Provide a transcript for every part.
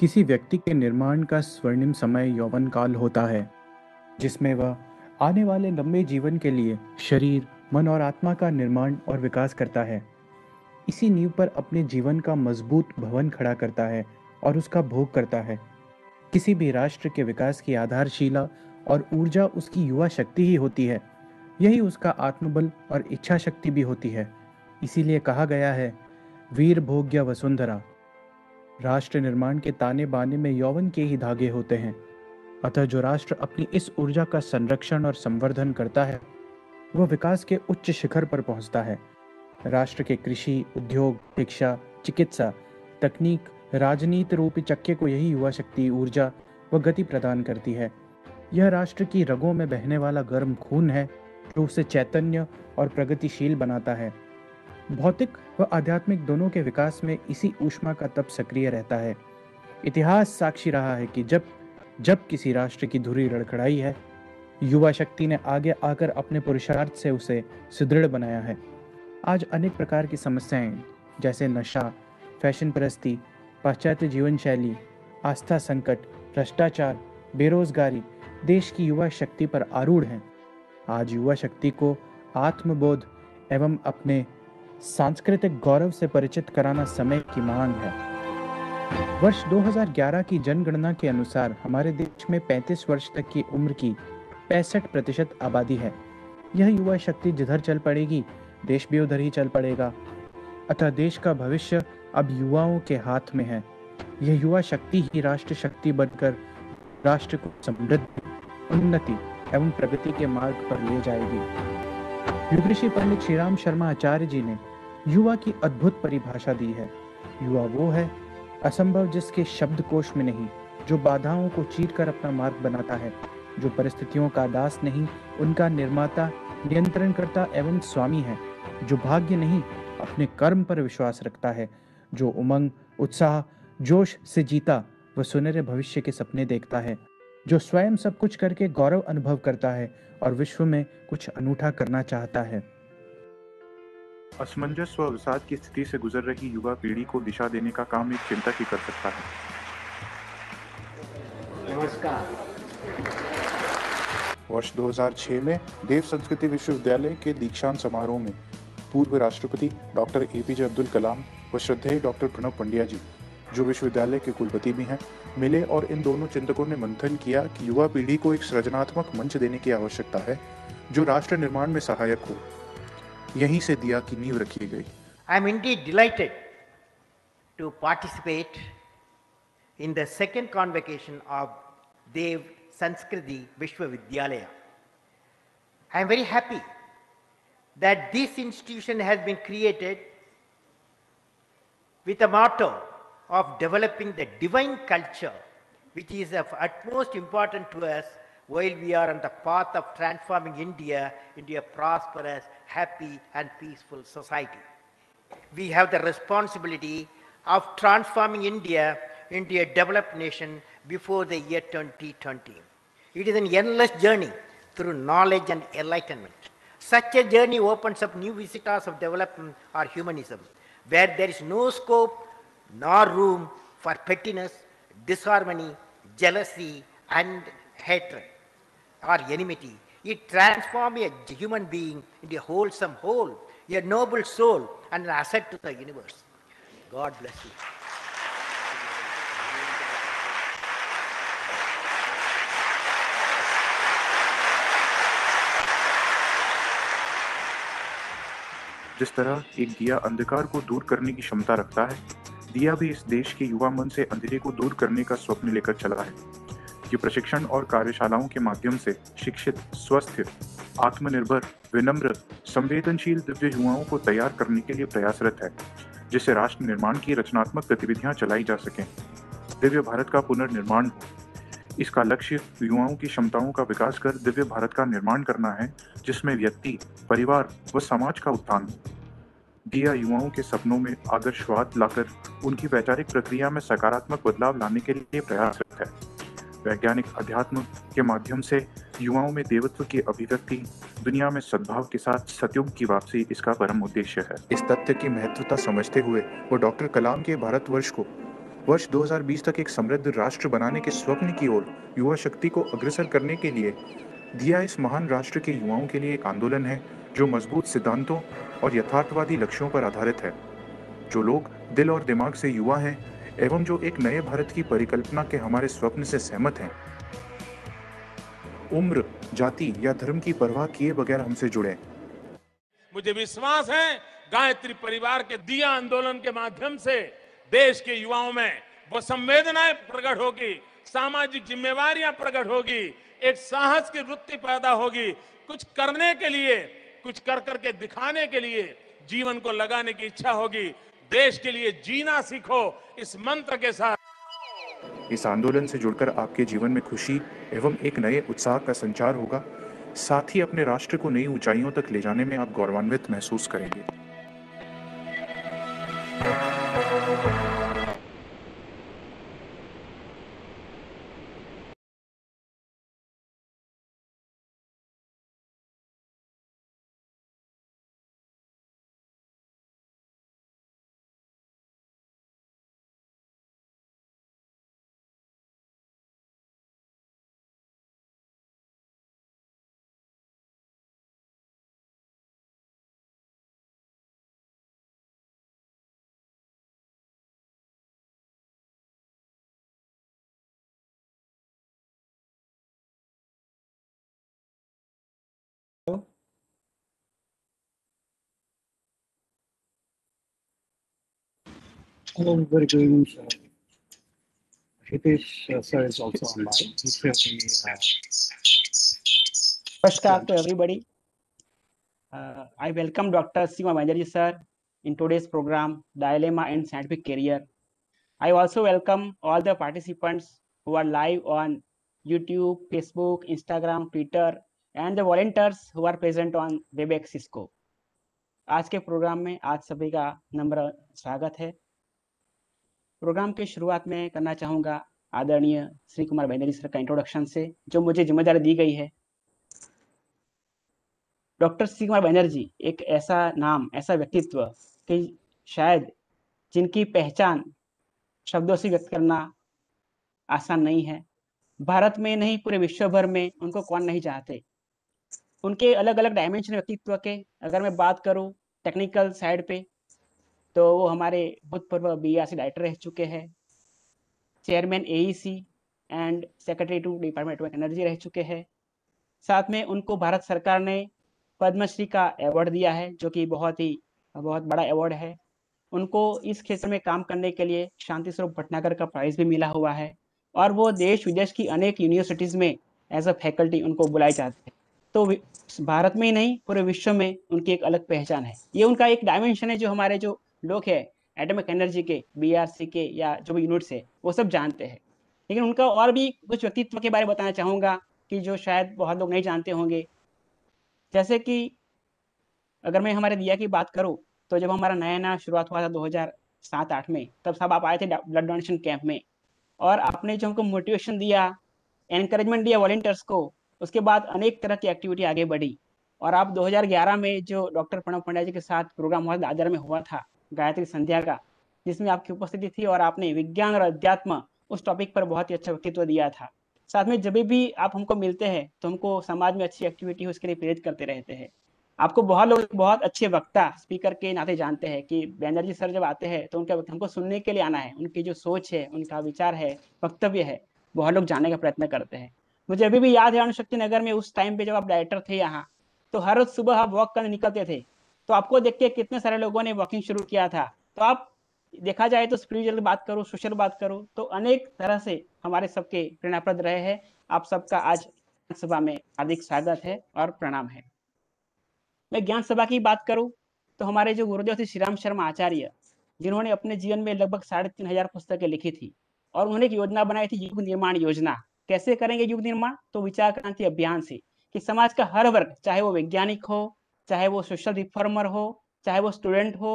किसी व्यक्ति के निर्माण का स्वर्णिम समय यौवन काल होता है जिसमें वह आने वाले लंबे जीवन के लिए शरीर मन और आत्मा का निर्माण और विकास करता है इसी नींव पर अपने जीवन का मजबूत भवन खड़ा करता है और उसका भोग करता है किसी भी राष्ट्र के विकास की आधारशिला और ऊर्जा उसकी युवा शक्ति ही होती है यही उसका आत्मबल और इच्छा शक्ति भी होती है इसीलिए कहा गया है वीर भोग्य वसुंधरा राष्ट्र निर्माण के ताने बाने में यौवन के ही धागे होते हैं अतः जो राष्ट्र अपनी इस ऊर्जा का संरक्षण और संवर्धन करता है वह विकास के उच्च शिखर पर पहुंचता है राष्ट्र के कृषि उद्योग शिक्षा चिकित्सा तकनीक राजनीति रूपी चक्के को यही युवा शक्ति ऊर्जा व गति प्रदान करती है यह राष्ट्र की रगों में बहने वाला गर्म खून है जो उसे चैतन्य और प्रगतिशील बनाता है भौतिक व आध्यात्मिक दोनों के विकास में इसी ऊष्मा का तप सक्रिय रहता है इतिहास साक्षी रहा है कि जब जब किसी राष्ट्र की धुरी लड़खड़ाई है युवा शक्ति ने आगे आकर अपने पुरुषार्थ से उसे सुदृढ़ बनाया है आज अनेक प्रकार की समस्याएं जैसे नशा फैशन परस्ती पाश्चात्य जीवन शैली आस्था संकट भ्रष्टाचार बेरोजगारी देश की युवा शक्ति पर आरूढ़ हैं आज युवा शक्ति को आत्मबोध एवं अपने सांस्कृतिक गौरव से परिचित कराना समय की मांग है वर्ष 2011 की जनगणना के अनुसार हमारे देश में 35 वर्ष तक की उम्र की पैंसठ प्रतिशत आबादी है यह युवा शक्ति जिधर चल पड़ेगी देश भी उधर ही चल पड़ेगा अतः देश का भविष्य अब युवाओं के हाथ में है यह युवा शक्ति ही राष्ट्र शक्ति बनकर राष्ट्र को समृद्धि उन्नति एवं प्रगति के मार्ग पर ले जाएगी युगृषि ऋषि पंडित श्री राम शर्मा आचार्य जी ने युवा की अद्भुत परिभाषा दी है युवा वो है असंभव जिसके शब्द कोश में नहीं जो बाधाओं को चीर कर अपना मार्ग बनाता है जो परिस्थितियों का दास नहीं उनका निर्माता नियंत्रण करता एवं स्वामी है जो भाग्य नहीं अपने कर्म पर विश्वास रखता है जो उमंग उत्साह जोश से जीता वह सुनहरे भविष्य के सपने देखता है जो स्वयं सब कुछ करके गौरव अनुभव करता है और विश्व में कुछ अनूठा करना चाहता है असमंजस व अवसाद की स्थिति से गुजर रही युवा पीढ़ी को दिशा देने का काम एक चिंता की कर सकता है वर्ष 2006 में देव संस्कृति विश्वविद्यालय के दीक्षांत समारोह में पूर्व राष्ट्रपति doctor A P J Abdul Kalam व श्रद्धेय डॉक्टर प्रणव पंड्या जी जो विश्वविद्यालय के कुलपति भी हैं मिले और इन दोनों चिंतकों ने मंथन किया कि युवा पीढ़ी को एक सृजनात्मक मंच देने की आवश्यकता है जो राष्ट्र निर्माण में सहायक हो यहीं से दिया की नींव रखी गई I am indeed delighted to participate in the second convocation of Dev Sanskriti Vishwavidyalaya I am very happy that this institution has been created with a motto of developing the divine culture, which is of utmost importance to us while we are on the path of transforming India into a prosperous, happy, and peaceful society. We have the responsibility of transforming India into a developed nation before the year 2020. It is an endless journey through knowledge and enlightenment. Such a journey opens up new vistas of development or humanism, where there is no scope nor room for pettiness, disharmony, jealousy, and hatred or enmity. It transforms a human being into a wholesome whole, a noble soul, and an asset to the universe. God bless you. जिस तरह एक दिया अंधकार को दूर करने की क्षमता रखता है दिया भी इस देश के युवा मन से अंधेरे को दूर करने का स्वप्न लेकर चला है ये प्रशिक्षण और कार्यशालाओं के माध्यम से शिक्षित स्वस्थ आत्मनिर्भर विनम्र संवेदनशील दिव्य युवाओं को तैयार करने के लिए प्रयासरत है जिससे राष्ट्र निर्माण की रचनात्मक गतिविधियां चलाई जा सकें दिव्य भारत का पुनर्निर्माण हो इसका लक्ष्य युवाओं की क्षमताओं का विकास कर दिव्य भारत का निर्माण करना है जिसमें व्यक्ति परिवार व समाज का उत्थान हो दिया युवाओं के सपनों में आदर्शवाद लाकर उनकी वैचारिक प्रक्रिया में सकारात्मक बदलाव लाने के लिए प्रयासरत है वैज्ञानिक अध्यात्म के माध्यम से युवाओं में देवत्व की अभिव्यक्ति दुनिया में सद्भाव के साथ सतयुग की वापसी इसका परम उद्देश्य है इस तथ्य की महत्वता समझते हुए वो डॉक्टर कलाम के भारत वर्ष को वर्ष 2020 तक एक समृद्ध राष्ट्र बनाने के स्वप्न की ओर युवा शक्ति को अग्रसर करने के लिए दिया इस महान राष्ट्र के युवाओं के लिए एक आंदोलन है जो मजबूत सिद्धांतों और यथार्थवादी लक्ष्यों पर आधारित है जो लोग दिल और दिमाग से युवा हैं एवं जो एक नए भारत की परिकल्पना के हमारे स्वप्न से सहमत हैं उम्र जाति या धर्म की परवाह किए बगैर हमसे जुड़े मुझे विश्वास है गायत्री परिवार के दिया आंदोलन के माध्यम से देश के युवाओं में वो संवेदनाएं प्रकट होगी सामाजिक जिम्मेवार प्रकट होगी एक साहस की वृत्ति पैदा होगी कुछ करने के लिए कुछ कर करके दिखाने के लिए जीवन को लगाने की इच्छा होगी देश के लिए जीना सीखो इस मंत्र के साथ इस आंदोलन से जुड़कर आपके जीवन में खुशी एवं एक नए उत्साह का संचार होगा साथ ही अपने राष्ट्र को नई ऊंचाइयों तक ले जाने में आप गौरवान्वित महसूस करेंगे Hello, very good evening, sir. Hitesh, uh, sir, is also online. Uh, First uh, to everybody. Uh, I welcome Dr. Sima Manjari, sir, in today's program, Dilemma and Scientific Career. I also welcome all the participants who are live on YouTube, Facebook, Instagram, Twitter, and the volunteers who are present on WebEx Cisco. आज के programme में आज सभी का नम्र स्वागत है programme के शुरुआत में करना चाहूंगा आदरणीय श्री कुमार भैंदरी सर का इंट्रोडक्शन से जो मुझे जिम्मेदारी दी गई है डॉक्टर श्री कुमार बैनर्जी एक ऐसा नाम ऐसा व्यक्तित्व कि शायद जिनकी पहचान शब्दों से व्यक्त करना आसान नहीं है भारत में नहीं पूरे विश्व भर में उनको कौन नहीं चाहते उनके अलग अलग डायमेंशन व्यक्तित्व के अगर मैं बात करूं टेक्निकल साइड पे तो वो हमारे भूतपूर्व बी सी डायरेक्टर रह चुके हैं chairman A C and secretary to department of energy रह चुके हैं साथ में उनको भारत सरकार ने पद्मश्री का अवार्ड दिया है जो कि बहुत ही बहुत बड़ा अवार्ड है उनको इस क्षेत्र में काम करने के लिए शांति स्वरूप भटनागर का प्राइज भी मिला हुआ है और वो देश विदेश की अनेक यूनिवर्सिटीज़ में एज अ फैकल्टी उनको बुलाए जाते हैं तो भारत में ही नहीं पूरे विश्व में उनकी एक अलग पहचान है ये उनका एक डायमेंशन है जो हमारे जो लोग हैं एटमिक एनर्जी के सी के या जो भी यूनिट्स है वो सब जानते हैं लेकिन उनका और भी कुछ व्यक्तित्व के बारे में बताना चाहूँगा कि जो शायद बहुत लोग नहीं जानते होंगे जैसे कि अगर मैं हमारे दिया की बात करूँ तो जब हमारा नया नया शुरुआत हुआ था दो हजार सात आठ में तब सब आप आए थे ब्लड डोनेशन कैंप में और आपने जो हमको मोटिवेशन दिया एनकरेजमेंट दिया वॉलेंटियर्स को उसके बाद अनेक तरह की एक्टिविटी आगे बढ़ी और आप 2011 में जो डॉक्टर प्रणव पंडा जी के साथ प्रोग्राम हुआ दादर में हुआ था गायत्री संध्या का जिसमें आपकी उपस्थिति थी और आपने विज्ञान और अध्यात्म उस टॉपिक पर बहुत ही अच्छा व्यक्तित्व दिया था साथ में जब भी आप हमको मिलते हैं तो हमको समाज में अच्छी एक्टिविटी उसके लिए प्रेरित करते रहते हैं आपको बहुत लोग बहुत अच्छे वक्ता स्पीकर के नाते जानते हैं कि बैनर्जी सर जब आते हैं तो उनका हमको सुनने के लिए आना है उनकी जो सोच है उनका विचार है वक्तव्य है बहुत लोग जानने का प्रयत्न करते हैं मुझे अभी भी याद है अनुशक्ति नगर में उस टाइम पे जब आप डायरेक्टर थे यहाँ तो हर रोज सुबह आप वॉक करने निकलते थे तो आपको देख के कितने सारे लोगों ने वॉकिंग शुरू किया था तो आप देखा जाए तो स्पिरिचुअल बात करो सोशल बात करो तो अनेक तरह से हमारे सबके प्रेरणाप्रद रहे हैं आप सबका आज सभा में हार्दिक स्वागत है और प्रणाम है मैं ज्ञान सभा की बात करूं तो हमारे जो गुरुदेव थे श्री राम शर्मा आचार्य जिन्होंने अपने जीवन में लगभग साढ़े तीन हजार पुस्तकें लिखी थी और उन्होंने एक योजना बनाई थी युग निर्माण योजना कैसे करेंगे युग निर्माण तो विचार क्रांति अभियान से कि समाज का हर वर्ग चाहे वो वैज्ञानिक हो चाहे वो सोशल रिफॉर्मर हो चाहे वो स्टूडेंट हो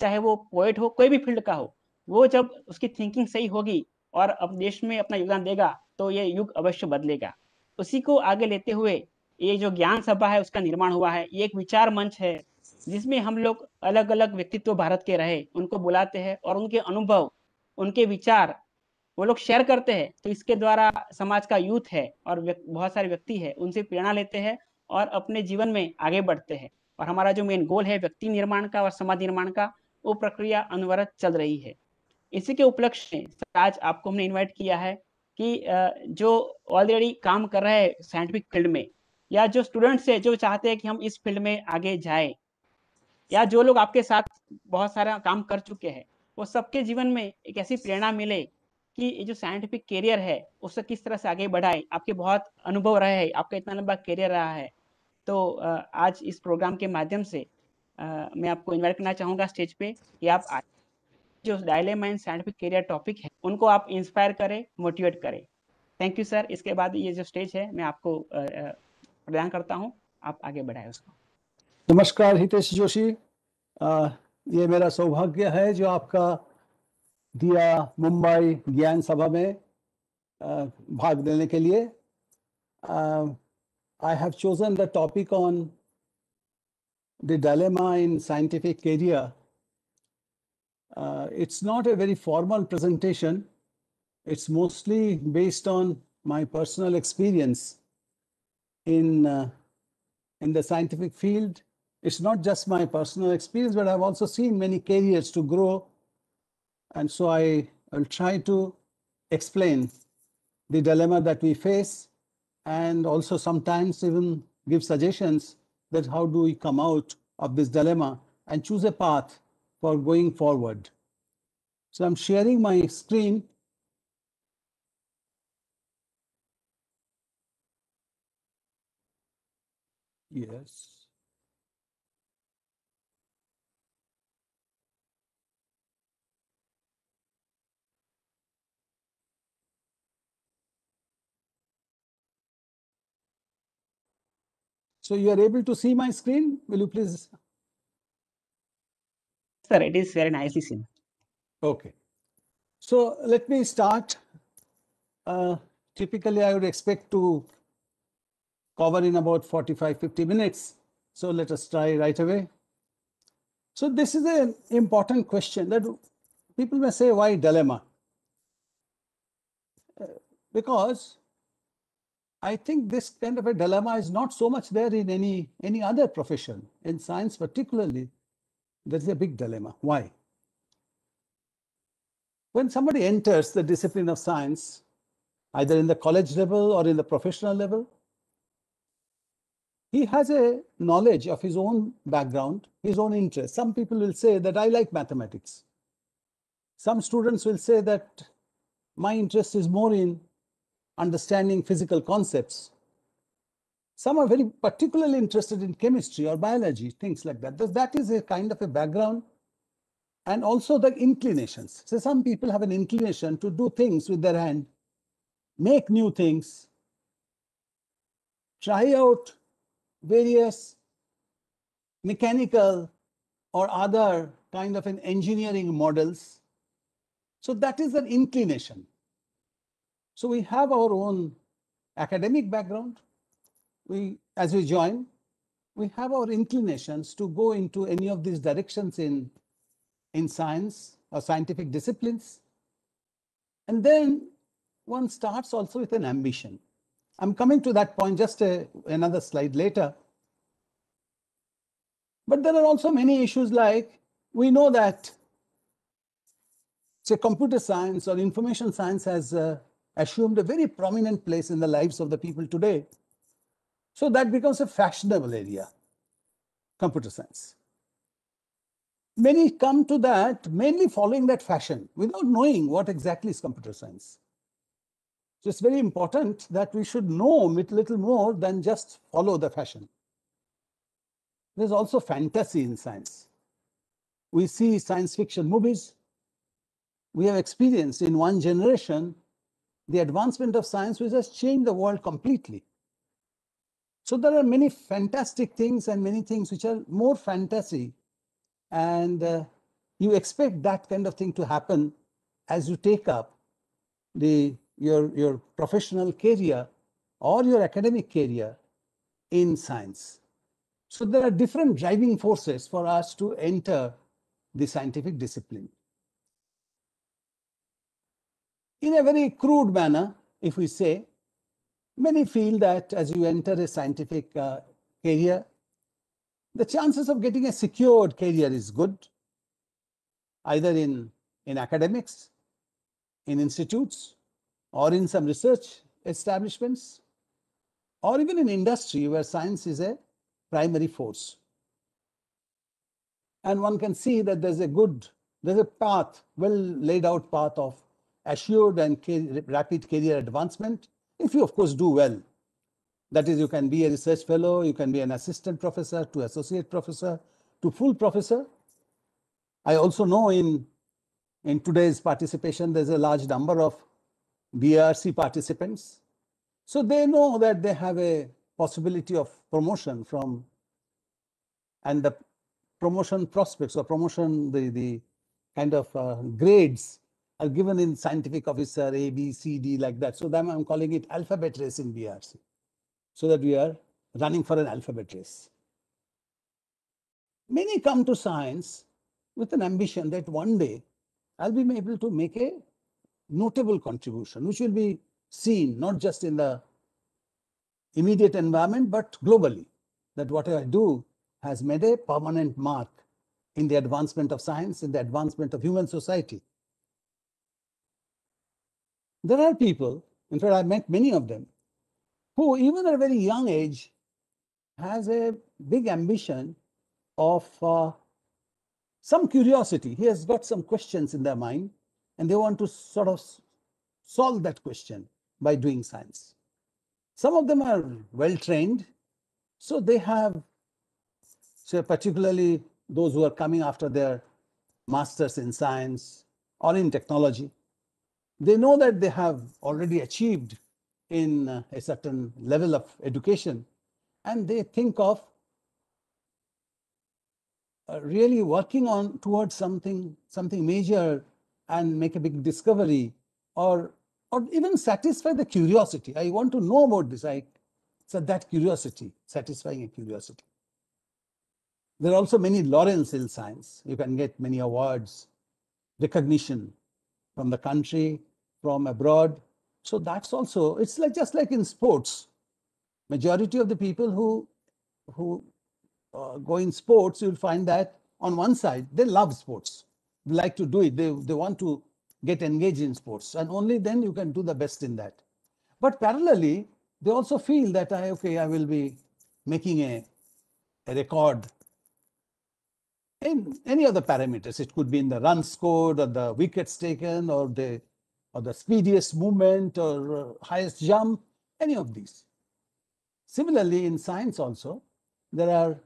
चाहे वो पोइट हो कोई भी फील्ड का हो वो जब उसकी थिंकिंग सही होगी और अब देश में अपना योगदान देगा तो ये युग अवश्य बदलेगा उसी को आगे लेते हुए ये जो ज्ञान सभा है उसका निर्माण हुआ है ये एक विचार मंच है जिसमें हम लोग अलग अलग व्यक्तित्व भारत के रहे उनको बुलाते हैं और उनके अनुभव उनके विचार वो लोग शेयर करते हैं तो इसके द्वारा समाज का यूथ है और बहुत सारे व्यक्ति है उनसे प्रेरणा लेते हैं और अपने जीवन में आगे बढ़ते हैं और हमारा जो मेन गोल है व्यक्ति निर्माण का और समाज निर्माण का वो प्रक्रिया अनवरत चल रही है इसी के उपलक्ष्य में आज आपको हमने इन्वाइट किया है कि जो ऑलरेडी काम कर रहे हैं साइंटिफिक फील्ड में या जो स्टूडेंट्स है जो चाहते हैं कि हम इस फील्ड में आगे जाए या जो लोग आपके साथ बहुत सारा काम कर चुके हैं वो सबके जीवन में एक ऐसी प्रेरणा मिले कि ये जो साइंटिफिक करियर है उससे किस तरह से आगे बढ़ाए आपके बहुत अनुभव रहे हैं आपका इतना लंबा करियर रहा है तो आज इस प्रोग्राम के माध्यम से आ, मैं आपको इन्वाइट करना चाहूँगा स्टेज पे कि आप जो dilemma and scientific career topic है उनको आप इंस्पायर करें मोटिवेट करें थैंक यू सर इसके बाद ये जो स्टेज है मैं आपको प्रदान करता हूँ आप आगे बढ़ाए उसको नमस्कार हितेश जोशी आ, ये मेरा सौभाग्य है जो आपका दिया मुंबई ज्ञान सभा में आ, भाग लेने के लिए आ, I have chosen the topic on the dilemma in scientific career. Uh, it's not a very formal presentation. It's mostly based on my personal experience in, uh, in the scientific field. It's not just my personal experience, but I've also seen many careers to grow. And so I will try to explain the dilemma that we face and also sometimes even give suggestions that how do we come out of this dilemma and choose a path for going forward. So I'm sharing my screen. Yes. So you are able to see my screen? Will you please? Sir, it is very nicely seen. Okay. So let me start. Uh, typically, I would expect to cover in about 45, 50 minutes. So let us try right away. So this is an important question that people may say, why dilemma? Uh, because I think this kind of a dilemma is not so much there in any, any other profession. In science particularly, there's a big dilemma. Why? When somebody enters the discipline of science, either in the college level or in the professional level, he has a knowledge of his own background, his own interest. Some people will say that I like mathematics. Some students will say that my interest is more in understanding physical concepts. Some are very particularly interested in chemistry or biology, things like that. That is a kind of a background and also the inclinations. So some people have an inclination to do things with their hand, make new things, try out various mechanical or other kind of an engineering models. So that is an inclination. So we have our own academic background. We, as we join, we have our inclinations to go into any of these directions in, in science or scientific disciplines. And then one starts also with an ambition. I'm coming to that point just a, another slide later. But there are also many issues like we know that say computer science or information science has uh, assumed a very prominent place in the lives of the people today. So that becomes a fashionable area, computer science. Many come to that mainly following that fashion without knowing what exactly is computer science. So it's very important that we should know a little more than just follow the fashion. There's also fantasy in science. We see science fiction movies. We have experienced in one generation the advancement of science which has changed the world completely. So there are many fantastic things and many things which are more fantasy. And uh, you expect that kind of thing to happen as you take up the, your, your professional career or your academic career in science. So there are different driving forces for us to enter the scientific discipline. In a very crude manner, if we say, many feel that as you enter a scientific uh, career, the chances of getting a secured career is good, either in, in academics, in institutes, or in some research establishments, or even in industry where science is a primary force. And one can see that there's a good, there's a path, well laid out path of assured and rapid career advancement, if you, of course, do well. That is, you can be a research fellow, you can be an assistant professor, to associate professor, to full professor. I also know in, in today's participation, there's a large number of BRC participants. So they know that they have a possibility of promotion from, and the promotion prospects or promotion, the, the kind of uh, grades are given in scientific officer A, B, C, D, like that. So then I'm calling it alphabet race in BRC. So that we are running for an alphabet race. Many come to science with an ambition that one day I'll be able to make a notable contribution, which will be seen not just in the immediate environment, but globally. That whatever I do has made a permanent mark in the advancement of science, in the advancement of human society. There are people, in fact, I met many of them, who even at a very young age has a big ambition of uh, some curiosity. He has got some questions in their mind, and they want to sort of solve that question by doing science. Some of them are well trained, so they have, so particularly those who are coming after their masters in science or in technology, they know that they have already achieved in uh, a certain level of education and they think of uh, really working on towards something something major and make a big discovery or or even satisfy the curiosity i want to know about this i so that curiosity satisfying a curiosity there are also many laurels in science you can get many awards recognition from the country from abroad. So that's also, it's like just like in sports. Majority of the people who who uh, go in sports, you'll find that on one side, they love sports, they like to do it, they, they want to get engaged in sports, and only then you can do the best in that. But parallelly, they also feel that I okay, I will be making a, a record in any other parameters. It could be in the runs scored or the wickets taken or the or the speediest movement or uh, highest jump, any of these. Similarly, in science also, there are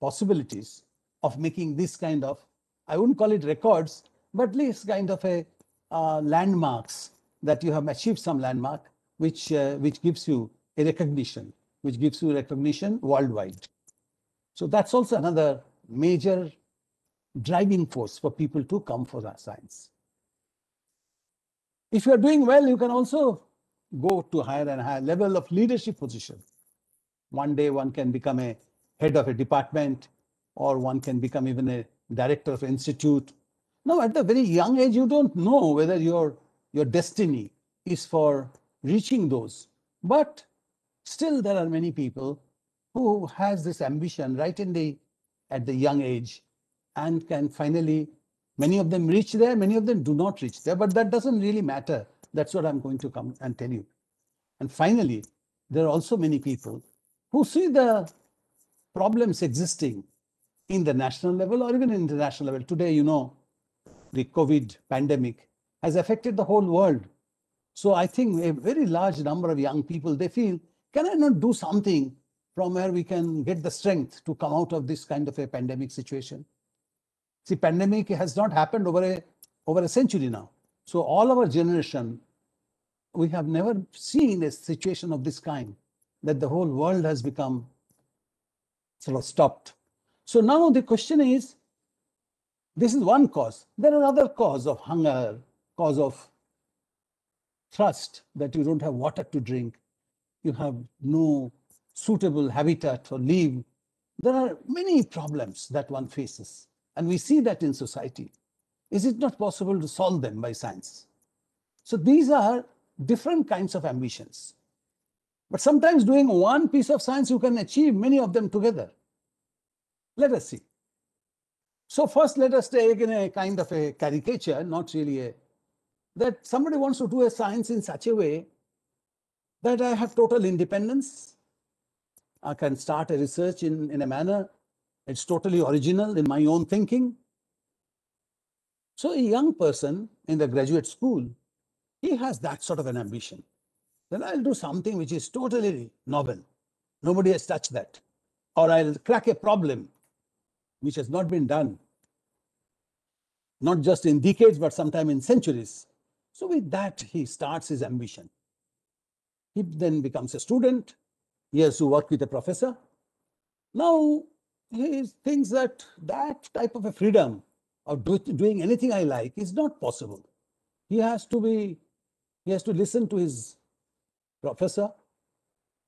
possibilities of making this kind of, I wouldn't call it records, but at least kind of a uh, landmarks that you have achieved some landmark, which, uh, which gives you a recognition, which gives you recognition worldwide. So that's also another major driving force for people to come for science. If you are doing well, you can also go to higher and higher level of leadership position. One day one can become a head of a department or one can become even a director of institute. Now, at the very young age, you don't know whether your, your destiny is for reaching those. But still there are many people who has this ambition right in the, at the young age and can finally Many of them reach there, many of them do not reach there, but that doesn't really matter. That's what I'm going to come and tell you. And finally, there are also many people who see the problems existing in the national level or even international level. Today, you know, the COVID pandemic has affected the whole world. So I think a very large number of young people, they feel, can I not do something from where we can get the strength to come out of this kind of a pandemic situation? See, pandemic has not happened over a over a century now. So all our generation, we have never seen a situation of this kind that the whole world has become sort of stopped. So now the question is, this is one cause. There are other cause of hunger, cause of thirst that you don't have water to drink, you have no suitable habitat or live. There are many problems that one faces. And we see that in society. Is it not possible to solve them by science? So these are different kinds of ambitions. But sometimes doing one piece of science, you can achieve many of them together. Let us see. So first, let us take in a kind of a caricature, not really a, that somebody wants to do a science in such a way that I have total independence. I can start a research in, in a manner it's totally original in my own thinking. So a young person in the graduate school, he has that sort of an ambition. Then I'll do something which is totally novel. Nobody has touched that. Or I'll crack a problem which has not been done, not just in decades, but sometime in centuries. So with that, he starts his ambition. He then becomes a student. He has to work with a professor. Now he thinks that that type of a freedom of do, doing anything I like is not possible. He has to be, he has to listen to his professor,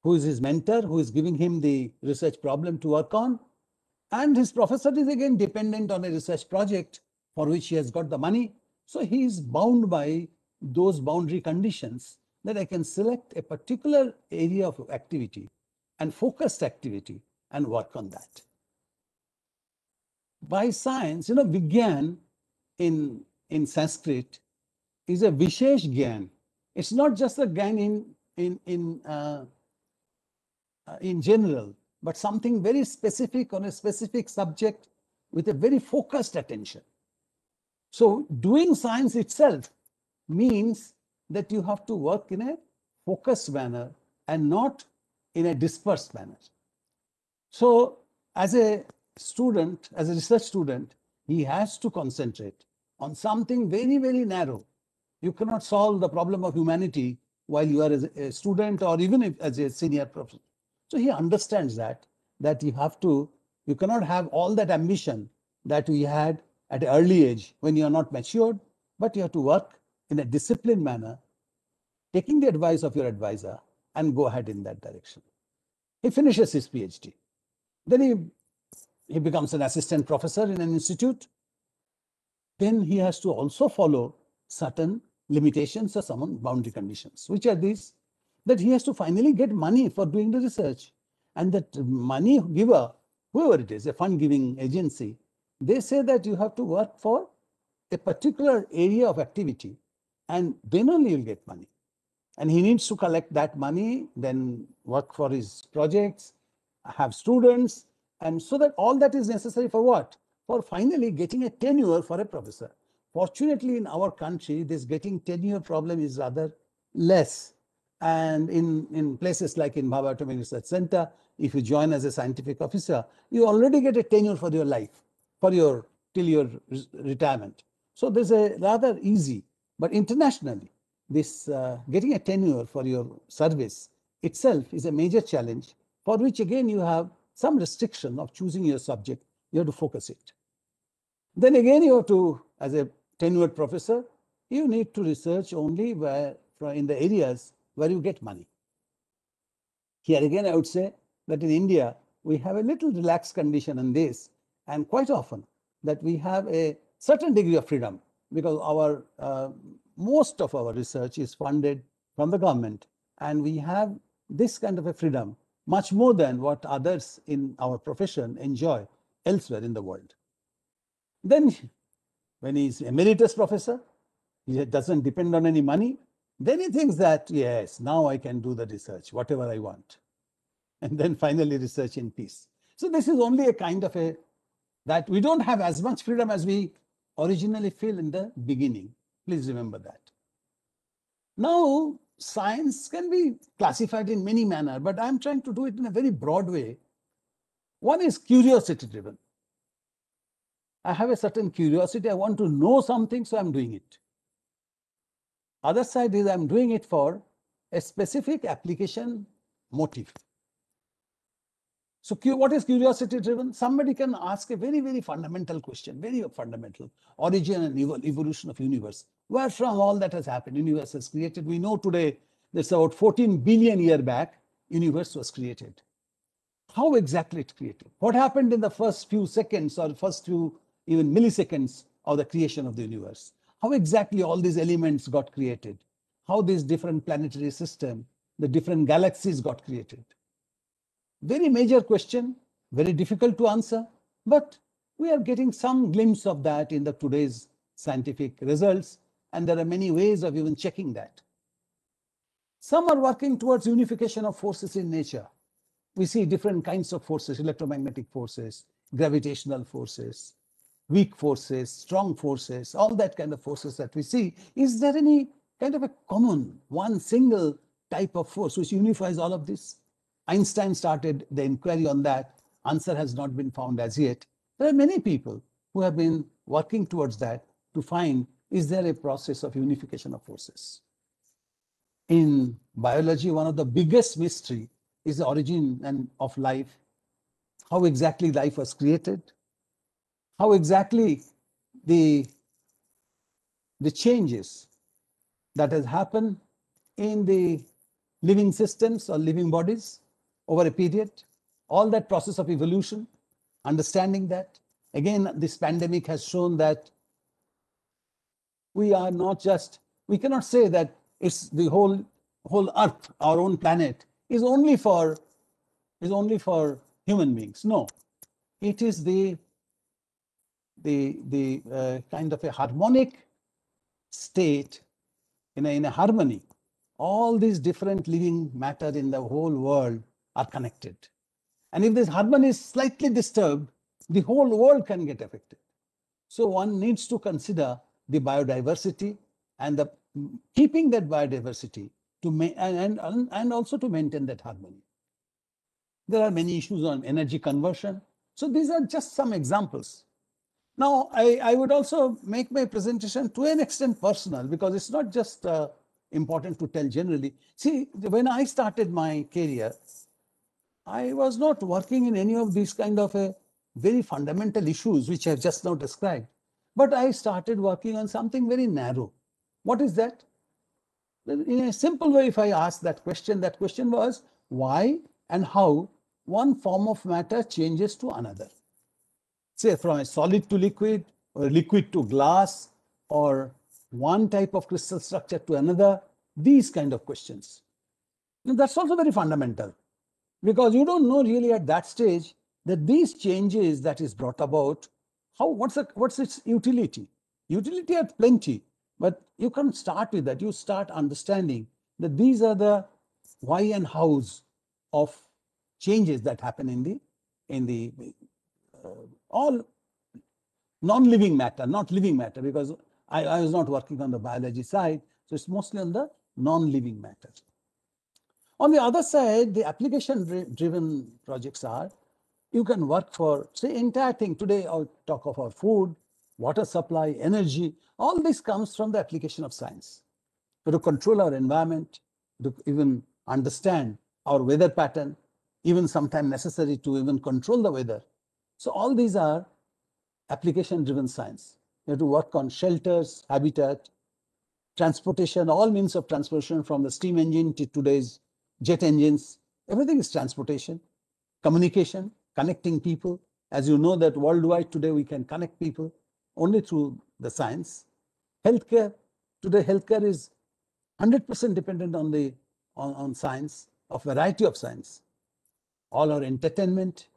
who is his mentor, who is giving him the research problem to work on. And his professor is again dependent on a research project for which he has got the money. So he is bound by those boundary conditions that I can select a particular area of activity and focused activity and work on that by science, you know, Vigyan in, in Sanskrit is a Vishesh Gyan. It's not just a Gyan in, in, in, uh, in general, but something very specific on a specific subject with a very focused attention. So doing science itself means that you have to work in a focused manner and not in a dispersed manner. So as a student, as a research student, he has to concentrate on something very, very narrow. You cannot solve the problem of humanity while you are a student or even if, as a senior professor. So he understands that, that you have to, you cannot have all that ambition that we had at an early age when you are not matured, but you have to work in a disciplined manner, taking the advice of your advisor and go ahead in that direction. He finishes his PhD. Then he he becomes an assistant professor in an institute, then he has to also follow certain limitations or some boundary conditions. Which are these? That he has to finally get money for doing the research. And that money giver, whoever it is, a fund giving agency, they say that you have to work for a particular area of activity and then only you'll get money. And he needs to collect that money, then work for his projects, have students, and so that all that is necessary for what? For finally getting a tenure for a professor. Fortunately, in our country, this getting tenure problem is rather less. And in, in places like in Bhabha Atomic Research Center, if you join as a scientific officer, you already get a tenure for your life, for your till your retirement. So there's a rather easy, but internationally, this uh, getting a tenure for your service itself is a major challenge for which again you have some restriction of choosing your subject, you have to focus it. Then again, you have to, as a tenured professor, you need to research only where in the areas where you get money. Here again, I would say that in India, we have a little relaxed condition on this, and quite often that we have a certain degree of freedom because our uh, most of our research is funded from the government, and we have this kind of a freedom much more than what others in our profession enjoy elsewhere in the world. Then, when he's emeritus professor, he doesn't depend on any money. Then he thinks that, yes, now I can do the research, whatever I want. And then finally, research in peace. So, this is only a kind of a that we don't have as much freedom as we originally feel in the beginning. Please remember that. Now, science can be classified in many manner, but I'm trying to do it in a very broad way. One is curiosity driven. I have a certain curiosity. I want to know something, so I'm doing it. Other side is I'm doing it for a specific application motive. So what is curiosity driven? Somebody can ask a very, very fundamental question, very fundamental, origin and evolution of universe where from all that has happened, universe is created. We know today that's about 14 billion year back, universe was created. How exactly it created? What happened in the first few seconds or first few even milliseconds of the creation of the universe? How exactly all these elements got created? How these different planetary system, the different galaxies got created? Very major question, very difficult to answer, but we are getting some glimpse of that in the today's scientific results and there are many ways of even checking that. Some are working towards unification of forces in nature. We see different kinds of forces, electromagnetic forces, gravitational forces, weak forces, strong forces, all that kind of forces that we see. Is there any kind of a common, one single type of force which unifies all of this? Einstein started the inquiry on that. Answer has not been found as yet. There are many people who have been working towards that to find is there a process of unification of forces? In biology, one of the biggest mystery is the origin and of life, how exactly life was created, how exactly the, the changes that has happened in the living systems or living bodies over a period, all that process of evolution, understanding that. Again, this pandemic has shown that we are not just, we cannot say that it's the whole, whole earth, our own planet, is only for, is only for human beings. No, it is the, the, the uh, kind of a harmonic state in a, in a harmony. All these different living matter in the whole world are connected. And if this harmony is slightly disturbed, the whole world can get affected. So one needs to consider the biodiversity and the keeping that biodiversity to and, and, and also to maintain that harmony. There are many issues on energy conversion. So these are just some examples. Now, I, I would also make my presentation to an extent personal because it's not just uh, important to tell generally. See, when I started my career, I was not working in any of these kind of a uh, very fundamental issues which I've just now described. But I started working on something very narrow. What is that? In a simple way, if I ask that question, that question was why and how one form of matter changes to another. Say from a solid to liquid, or liquid to glass, or one type of crystal structure to another, these kind of questions. Now that's also very fundamental because you don't know really at that stage that these changes that is brought about how what's the, what's its utility? Utility at plenty, but you can start with that. You start understanding that these are the why and hows of changes that happen in the in the uh, all non-living matter, not living matter, because I, I was not working on the biology side, so it's mostly on the non-living matter. On the other side, the application-driven projects are you can work for, say, entire thing. Today, I'll talk of our food, water supply, energy. All this comes from the application of science. To control our environment, to even understand our weather pattern, even sometimes necessary to even control the weather. So all these are application-driven science. You have to work on shelters, habitat, transportation, all means of transportation from the steam engine to today's jet engines. Everything is transportation, communication, connecting people. As you know that worldwide today we can connect people only through the science. Healthcare, today healthcare is 100% dependent on the on, on science, a variety of science. All our entertainment,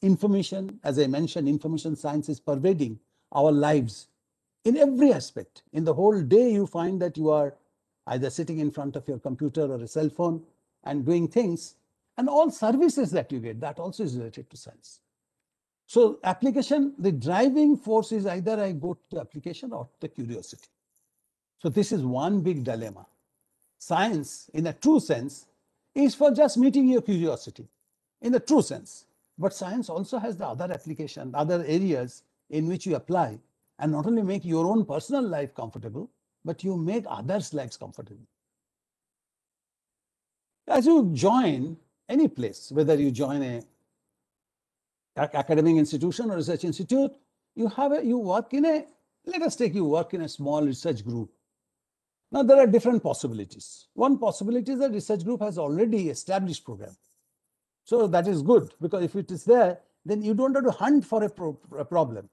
information, as I mentioned, information science is pervading our lives in every aspect. In the whole day, you find that you are either sitting in front of your computer or a cell phone and doing things and all services that you get, that also is related to science. So application, the driving force is either I go to application or the curiosity. So this is one big dilemma. Science, in a true sense, is for just meeting your curiosity, in the true sense. But science also has the other application, other areas in which you apply and not only make your own personal life comfortable, but you make others' lives comfortable. As you join any place, whether you join a academic institution or research institute, you have a, you work in a, let us take you work in a small research group. Now there are different possibilities. One possibility is that research group has already established program. So that is good because if it is there, then you don't have to hunt for a, pro a problem.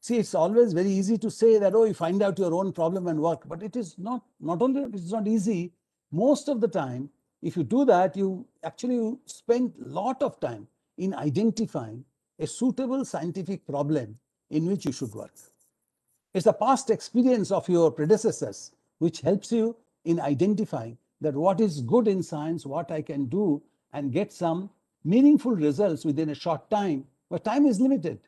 See, it's always very easy to say that, oh, you find out your own problem and work, but it is not, not only, it's not easy, most of the time, if you do that, you actually spend a lot of time in identifying a suitable scientific problem in which you should work. It's the past experience of your predecessors which helps you in identifying that what is good in science, what I can do, and get some meaningful results within a short time. But time is limited.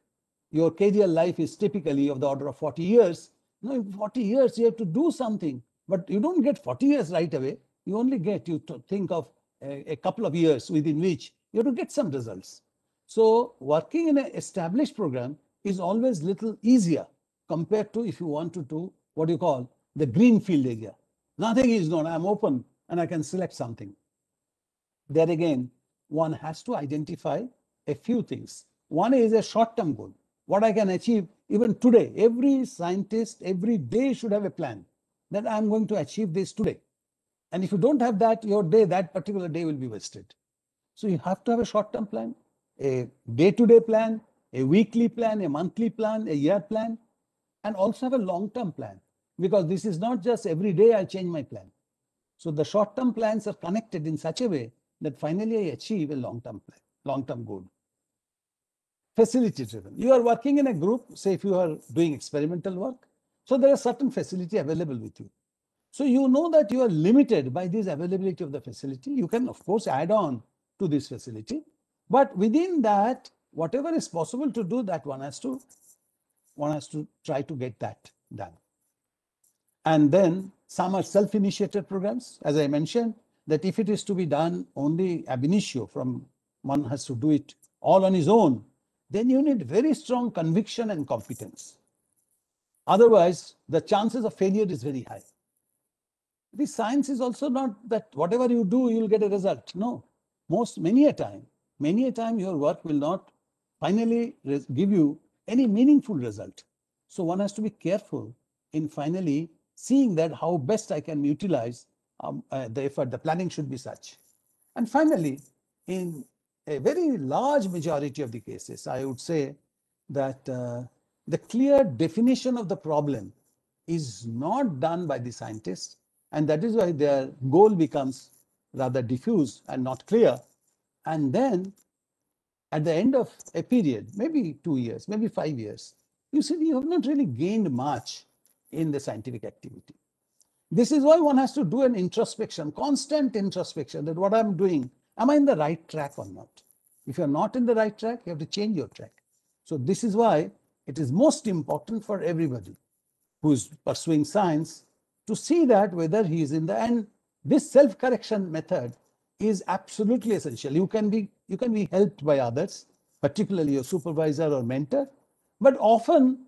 Your career life is typically of the order of 40 years. You know, in 40 years, you have to do something, but you don't get 40 years right away you only get, you think of a, a couple of years within which you have to get some results. So working in an established program is always little easier compared to if you want to do what you call the greenfield area. Nothing is known. I'm open and I can select something. There again, one has to identify a few things. One is a short-term goal. What I can achieve even today, every scientist every day should have a plan that I'm going to achieve this today. And if you don't have that, your day, that particular day will be wasted. So you have to have a short-term plan, a day-to-day plan, a weekly plan, a monthly plan, a year plan, and also have a long-term plan because this is not just every day I change my plan. So the short-term plans are connected in such a way that finally I achieve a long-term plan, long-term goal. Facility driven. You are working in a group, say if you are doing experimental work, so there are certain facility available with you. So you know that you are limited by this availability of the facility. You can, of course, add on to this facility. But within that, whatever is possible to do, that one has to, one has to try to get that done. And then some are self-initiated programs, as I mentioned, that if it is to be done only ab initio from one has to do it all on his own, then you need very strong conviction and competence. Otherwise, the chances of failure is very high the science is also not that whatever you do, you'll get a result. No, most many a time, many a time your work will not finally give you any meaningful result. So one has to be careful in finally seeing that how best I can utilize um, uh, the effort, the planning should be such. And finally, in a very large majority of the cases, I would say that uh, the clear definition of the problem is not done by the scientists. And that is why their goal becomes rather diffuse and not clear. And then at the end of a period, maybe two years, maybe five years, you see you have not really gained much in the scientific activity. This is why one has to do an introspection, constant introspection that what I'm doing, am I in the right track or not? If you're not in the right track, you have to change your track. So this is why it is most important for everybody who's pursuing science to see that whether he is in the end. This self-correction method is absolutely essential. You can be you can be helped by others, particularly your supervisor or mentor, but often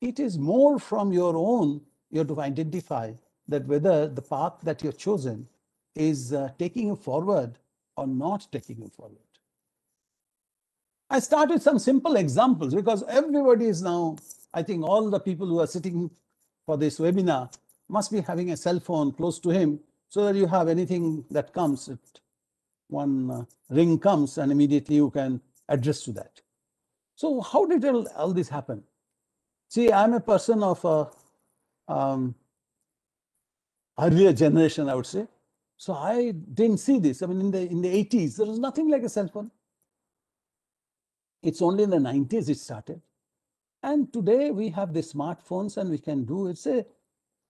it is more from your own you have to identify that whether the path that you've chosen is uh, taking you forward or not taking you forward. I start with some simple examples because everybody is now, I think all the people who are sitting for this webinar must be having a cell phone close to him so that you have anything that comes, it, one uh, ring comes and immediately you can address to that. So how did all, all this happen? See, I'm a person of a uh, um, earlier generation, I would say. So I didn't see this. I mean, in the in the 80s, there was nothing like a cell phone. It's only in the 90s it started. And today we have the smartphones and we can do it's a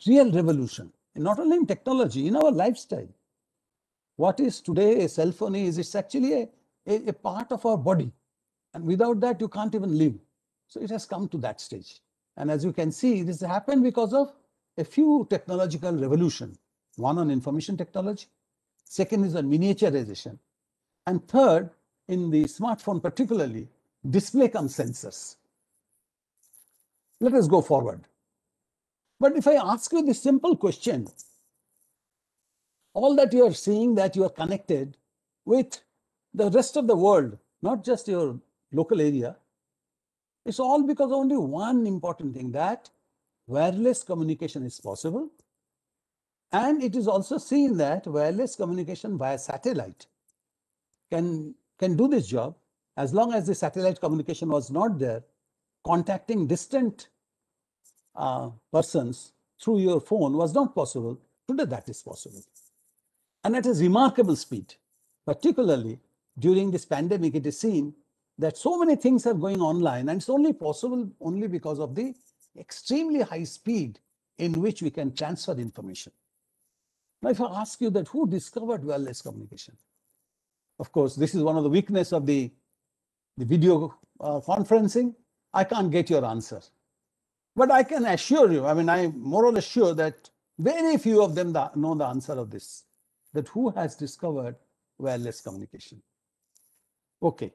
real revolution, not only in technology, in our lifestyle. What is today a cell phone is, it's actually a, a, a part of our body. And without that, you can't even live. So it has come to that stage. And as you can see, this happened because of a few technological revolution. One on information technology, second is on miniaturization, and third, in the smartphone particularly, display comes sensors. Let us go forward. But if I ask you this simple question, all that you are seeing that you are connected with the rest of the world, not just your local area, it's all because only one important thing that wireless communication is possible. And it is also seen that wireless communication via satellite can, can do this job as long as the satellite communication was not there, contacting distant uh, persons through your phone was not possible. Today, that is possible. And at a remarkable speed, particularly during this pandemic, it is seen that so many things are going online, and it's only possible only because of the extremely high speed in which we can transfer information. Now, if I ask you that who discovered wireless communication? Of course, this is one of the weakness of the, the video uh, conferencing. I can't get your answer. But I can assure you, I mean, I'm more or less sure that very few of them know the answer of this, that who has discovered wireless communication. Okay,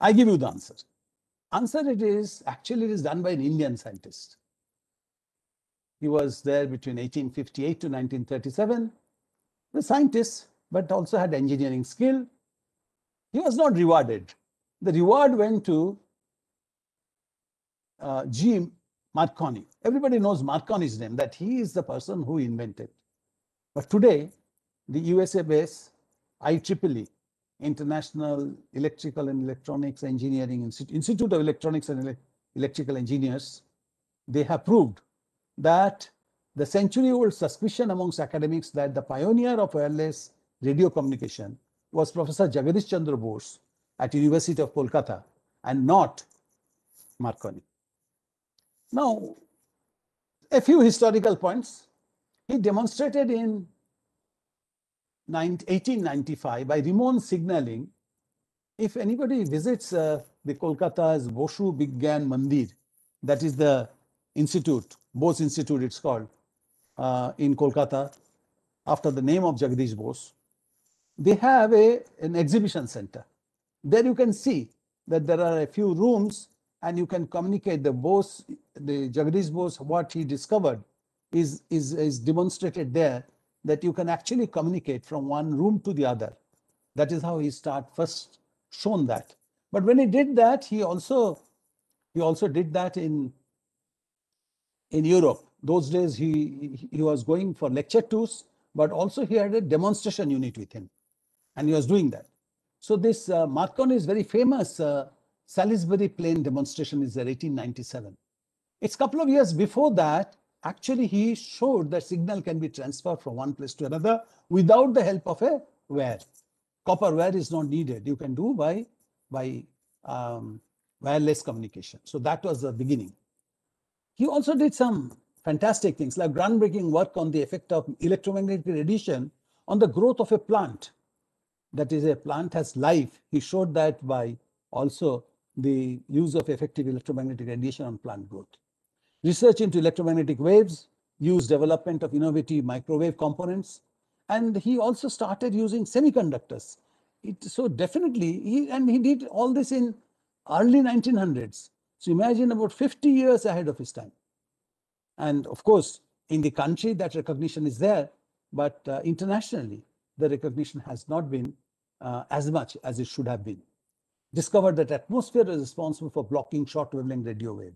I give you the answer. Answer it is, actually it is done by an Indian scientist. He was there between 1858 to 1937. The scientist, but also had engineering skill. He was not rewarded. The reward went to uh, G. Marconi. Everybody knows Marconi's name, that he is the person who invented. But today, the USA based IEEE, International Electrical and Electronics Engineering Institute, Institute of Electronics and Ele Electrical Engineers, they have proved that the century old suspicion amongst academics that the pioneer of wireless radio communication was Professor Jagadish Chandra Bose at University of Kolkata and not Marconi. Now, a few historical points. He demonstrated in 1895 by remote signaling. If anybody visits uh, the Kolkata's Boshu Bigyan Mandir, that is the institute, Bose Institute it's called, uh, in Kolkata, after the name of Jagdish Bose, they have a, an exhibition center. There you can see that there are a few rooms and you can communicate the Bose, the Jagdish Bose, what he discovered is, is, is demonstrated there that you can actually communicate from one room to the other. That is how he start first shown that. But when he did that, he also he also did that in in Europe. Those days he he was going for lecture tours, but also he had a demonstration unit with him, and he was doing that. So this uh, is very famous uh, Salisbury Plain demonstration is 1897. It's a couple of years before that, actually he showed that signal can be transferred from one place to another without the help of a wire. Copper wire is not needed. You can do by, by um, wireless communication. So that was the beginning. He also did some fantastic things like groundbreaking work on the effect of electromagnetic radiation on the growth of a plant. That is, a plant has life. He showed that by also the use of effective electromagnetic radiation on plant growth. Research into electromagnetic waves used development of innovative microwave components. And he also started using semiconductors. It, so definitely, he, and he did all this in early 1900s. So imagine about 50 years ahead of his time. And of course, in the country, that recognition is there. But uh, internationally, the recognition has not been uh, as much as it should have been discovered that atmosphere is responsible for blocking short wavelength radio wave.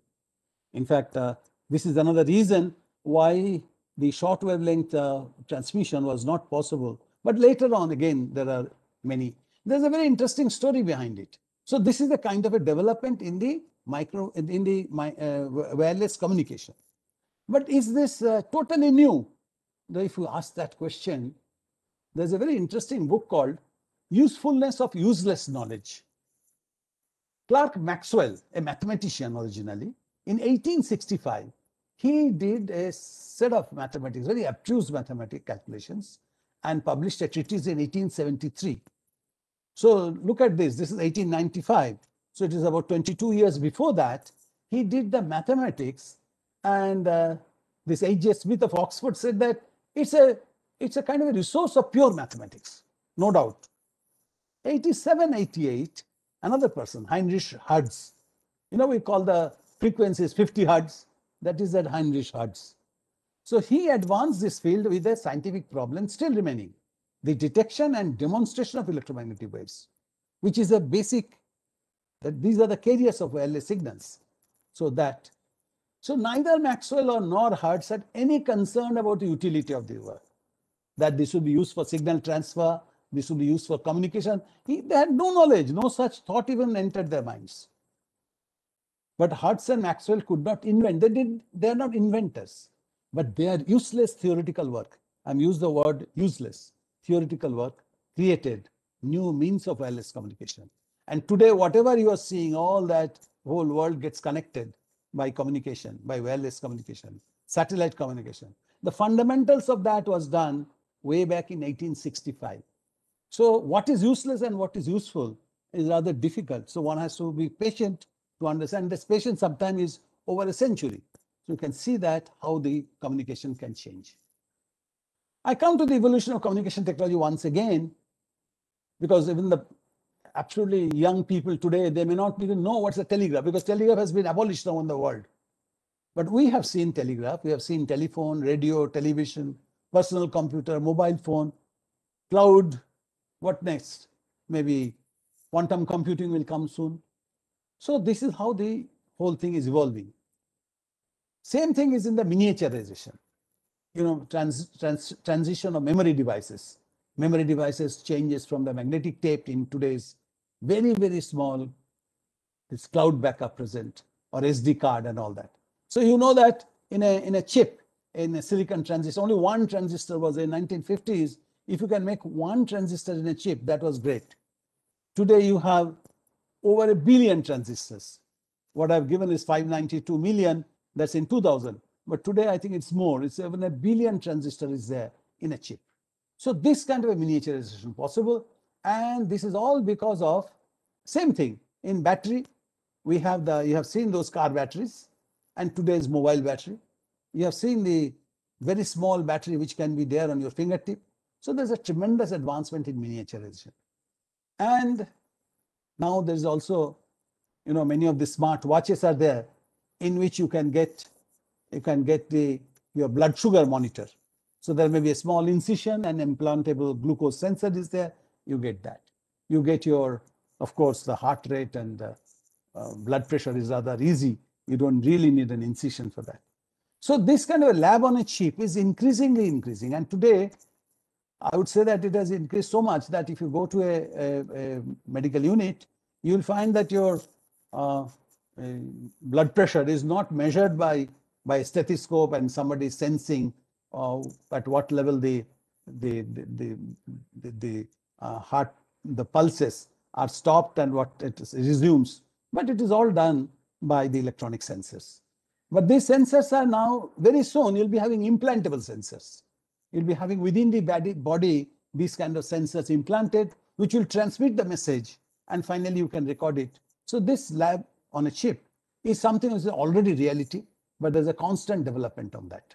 In fact, uh, this is another reason why the short wavelength uh, transmission was not possible. But later on, again, there are many. There's a very interesting story behind it. So this is the kind of a development in the micro in the uh, wireless communication. But is this uh, totally new? If you ask that question, there's a very interesting book called Usefulness of Useless Knowledge Clark Maxwell, a mathematician originally, in 1865, he did a set of mathematics, very abstruse mathematical calculations, and published a treatise in 1873. So look at this, this is 1895. So it is about 22 years before that, he did the mathematics and uh, this A.J. Smith of Oxford said that it's a, it's a kind of a resource of pure mathematics, no doubt. 87, 88, Another person, Heinrich Hertz. You know, we call the frequencies 50 hertz. That is that Heinrich Hertz. So he advanced this field with a scientific problem still remaining, the detection and demonstration of electromagnetic waves, which is a basic, that these are the carriers of wireless signals. So that, so neither Maxwell or nor Hertz had any concern about the utility of the work, that this would be used for signal transfer, this will be used for communication. He, they had no knowledge, no such thought even entered their minds. But Hertz and Maxwell could not invent. They did. They are not inventors, but they are useless theoretical work. I'm used the word useless theoretical work created new means of wireless communication. And today, whatever you are seeing, all that whole world gets connected by communication, by wireless communication, satellite communication. The fundamentals of that was done way back in 1865. So what is useless and what is useful is rather difficult. So one has to be patient to understand this patient sometimes is over a century. So you can see that how the communication can change. I come to the evolution of communication technology once again, because even the absolutely young people today, they may not even know what's a telegraph because telegraph has been abolished now in the world. But we have seen telegraph, we have seen telephone, radio, television, personal computer, mobile phone, cloud what next? Maybe quantum computing will come soon. So this is how the whole thing is evolving. Same thing is in the miniaturization, you know, trans, trans, transition of memory devices. Memory devices changes from the magnetic tape in today's very, very small, this cloud backup present or SD card and all that. So you know that in a, in a chip, in a silicon transistor, only one transistor was in 1950s, if you can make one transistor in a chip, that was great. Today you have over a billion transistors. What I've given is 592 million, that's in 2000. But today I think it's more, it's even a billion transistor is there in a chip. So this kind of a miniaturization possible. And this is all because of same thing in battery. We have the, you have seen those car batteries and today's mobile battery. You have seen the very small battery which can be there on your fingertip so there's a tremendous advancement in miniaturization. And now there's also, you know, many of the smart watches are there in which you can get, you can get the, your blood sugar monitor. So there may be a small incision and implantable glucose sensor is there. You get that. You get your, of course, the heart rate and the, uh, blood pressure is rather easy. You don't really need an incision for that. So this kind of a lab on a chip is increasingly increasing. And today I would say that it has increased so much that if you go to a, a, a medical unit, you will find that your uh, blood pressure is not measured by by stethoscope and somebody sensing uh, at what level the the the the, the, the uh, heart the pulses are stopped and what it resumes. But it is all done by the electronic sensors. But these sensors are now very soon you'll be having implantable sensors you'll be having within the body these kind of sensors implanted, which will transmit the message, and finally you can record it. So this lab on a chip is something which is already reality, but there's a constant development on that.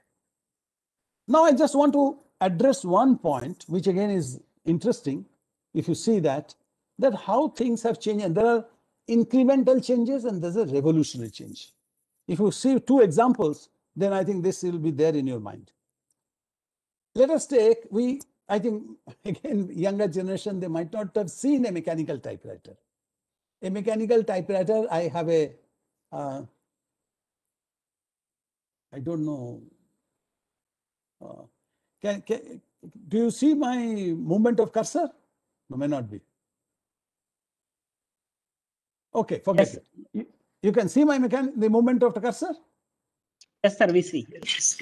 Now I just want to address one point, which again is interesting, if you see that, that how things have changed, and there are incremental changes and there's a revolutionary change. If you see two examples, then I think this will be there in your mind. Let us take, we, I think, again, younger generation, they might not have seen a mechanical typewriter. A mechanical typewriter, I have a uh, I don't know. Uh, can, can, do you see my movement of cursor? No, may not be. Okay, forget yes. it. You, you, can see my mechanic the movement of the cursor? Yes, sir, we see.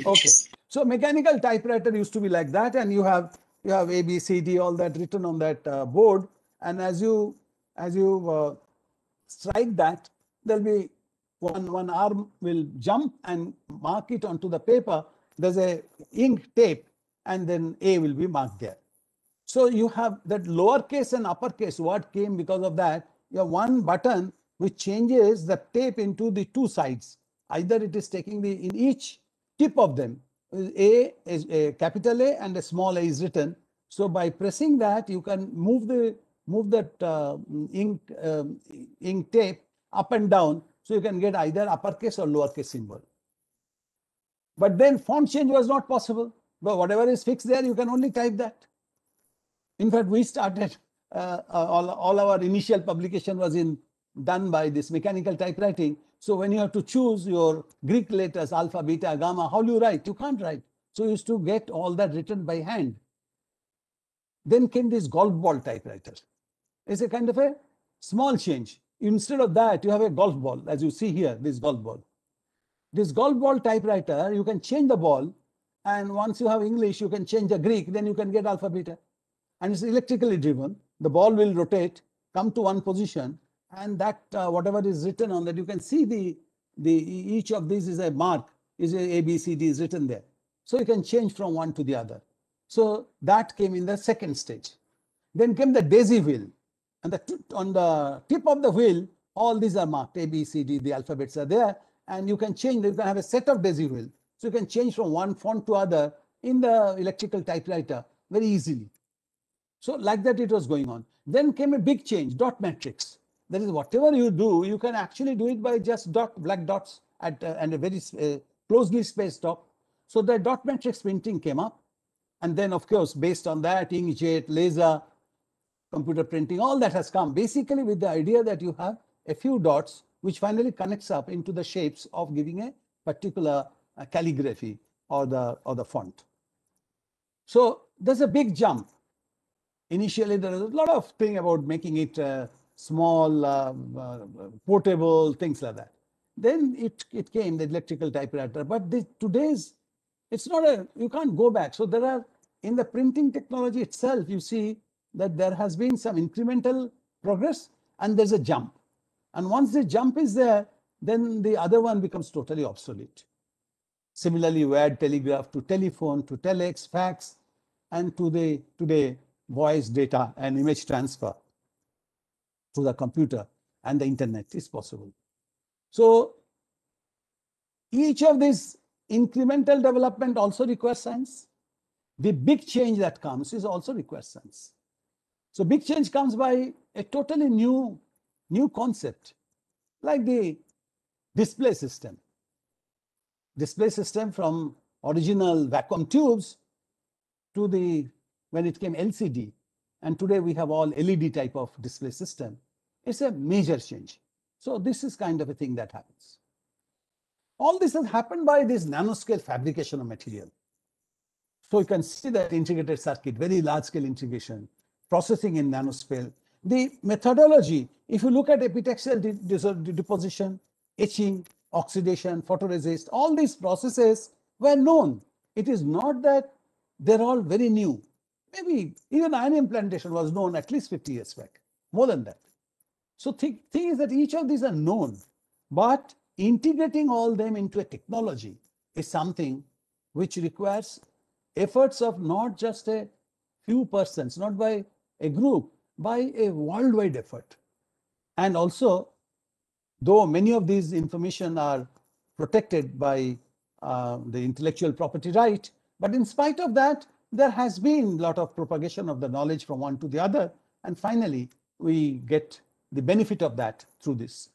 Okay. So mechanical typewriter used to be like that, and you have you have A, B, C, D, all that written on that uh, board. And as you as you uh, strike that, there'll be one one arm will jump and mark it onto the paper. There's a ink tape, and then A will be marked there. So you have that lowercase and uppercase What came because of that. You have one button which changes the tape into the two sides either it is taking the in each tip of them a is a capital a and a small a is written so by pressing that you can move the move that uh, ink um, ink tape up and down so you can get either uppercase or lowercase symbol but then font change was not possible but whatever is fixed there you can only type that in fact we started uh, uh all, all our initial publication was in done by this mechanical typewriting so when you have to choose your Greek letters, alpha, beta, gamma, how do you write? You can't write. So you used to get all that written by hand. Then came this golf ball typewriter. It's a kind of a small change. Instead of that, you have a golf ball, as you see here, this golf ball. This golf ball typewriter, you can change the ball. And once you have English, you can change the Greek, then you can get alpha, beta. And it's electrically driven. The ball will rotate, come to one position, and that uh, whatever is written on that, you can see the, the each of these is a mark, is A B C D is written there. So you can change from one to the other. So that came in the second stage. Then came the daisy wheel. And the, on the tip of the wheel, all these are marked, A, B, C, D, the alphabets are there. And you can change, you can have a set of daisy wheel. So you can change from one font to other in the electrical typewriter very easily. So like that it was going on. Then came a big change, dot matrix. That is, whatever you do, you can actually do it by just dot black dots at uh, and a very uh, closely spaced top. So the dot matrix printing came up. And then, of course, based on that, inkjet, laser, computer printing, all that has come basically with the idea that you have a few dots which finally connects up into the shapes of giving a particular uh, calligraphy or the, or the font. So there's a big jump. Initially, there's a lot of thing about making it uh, small, um, uh, portable, things like that. Then it, it came, the electrical typewriter. But the, today's, it's not a, you can't go back. So there are, in the printing technology itself, you see that there has been some incremental progress and there's a jump. And once the jump is there, then the other one becomes totally obsolete. Similarly, we add telegraph to telephone, to telex, fax, and to the today voice data and image transfer through the computer and the internet is possible. So each of these incremental development also requires science. The big change that comes is also requires science. So big change comes by a totally new, new concept, like the display system. Display system from original vacuum tubes to the when it came LCD, and today we have all LED type of display system. It's a major change. So this is kind of a thing that happens. All this has happened by this nanoscale fabrication of material. So you can see that integrated circuit, very large scale integration, processing in nanoscale. The methodology, if you look at epitaxial deposition, etching, oxidation, photoresist, all these processes were known. It is not that they're all very new. Maybe even ion implantation was known at least 50 years back, more than that. So thing, thing is that each of these are known, but integrating all them into a technology is something which requires efforts of not just a few persons, not by a group, by a worldwide effort. And also, though many of these information are protected by uh, the intellectual property right, but in spite of that, there has been a lot of propagation of the knowledge from one to the other. And finally, we get the benefit of that through this.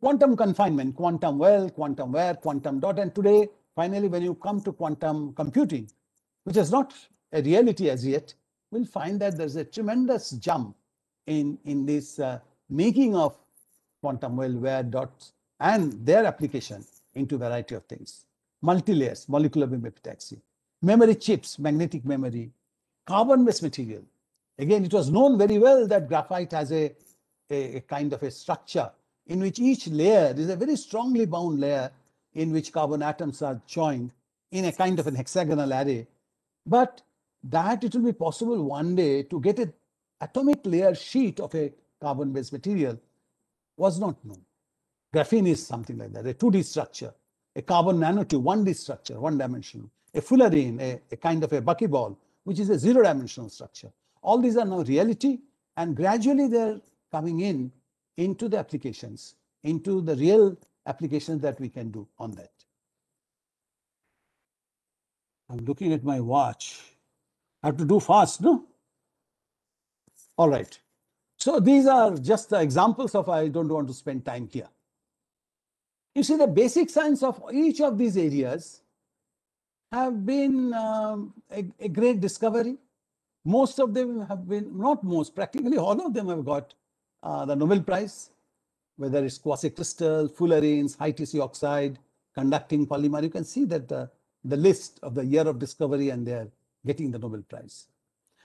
Quantum confinement, quantum well, quantum where, quantum dot, and today, finally, when you come to quantum computing, which is not a reality as yet, we'll find that there's a tremendous jump in, in this uh, making of quantum well, where, dots, and their application into variety of things. multi layers, molecular beam epitaxy, memory chips, magnetic memory, carbon-based material. Again, it was known very well that graphite has a a, a kind of a structure in which each layer is a very strongly bound layer in which carbon atoms are joined in a kind of an hexagonal array. But that it will be possible one day to get an atomic layer sheet of a carbon-based material was not known. Graphene is something like that, a 2D structure, a carbon nanotube, 1D structure, one dimensional, a fullerene, a, a kind of a buckyball, which is a zero dimensional structure. All these are now reality and gradually they're coming in into the applications, into the real applications that we can do on that. I'm looking at my watch. I have to do fast, no? All right. So these are just the examples of I don't want to spend time here. You see, the basic science of each of these areas have been um, a, a great discovery. Most of them have been, not most, practically all of them have got uh, the Nobel Prize, whether it's quasi-crystal, fullerenes, high TC oxide, conducting polymer, you can see that the, the list of the year of discovery and they're getting the Nobel Prize.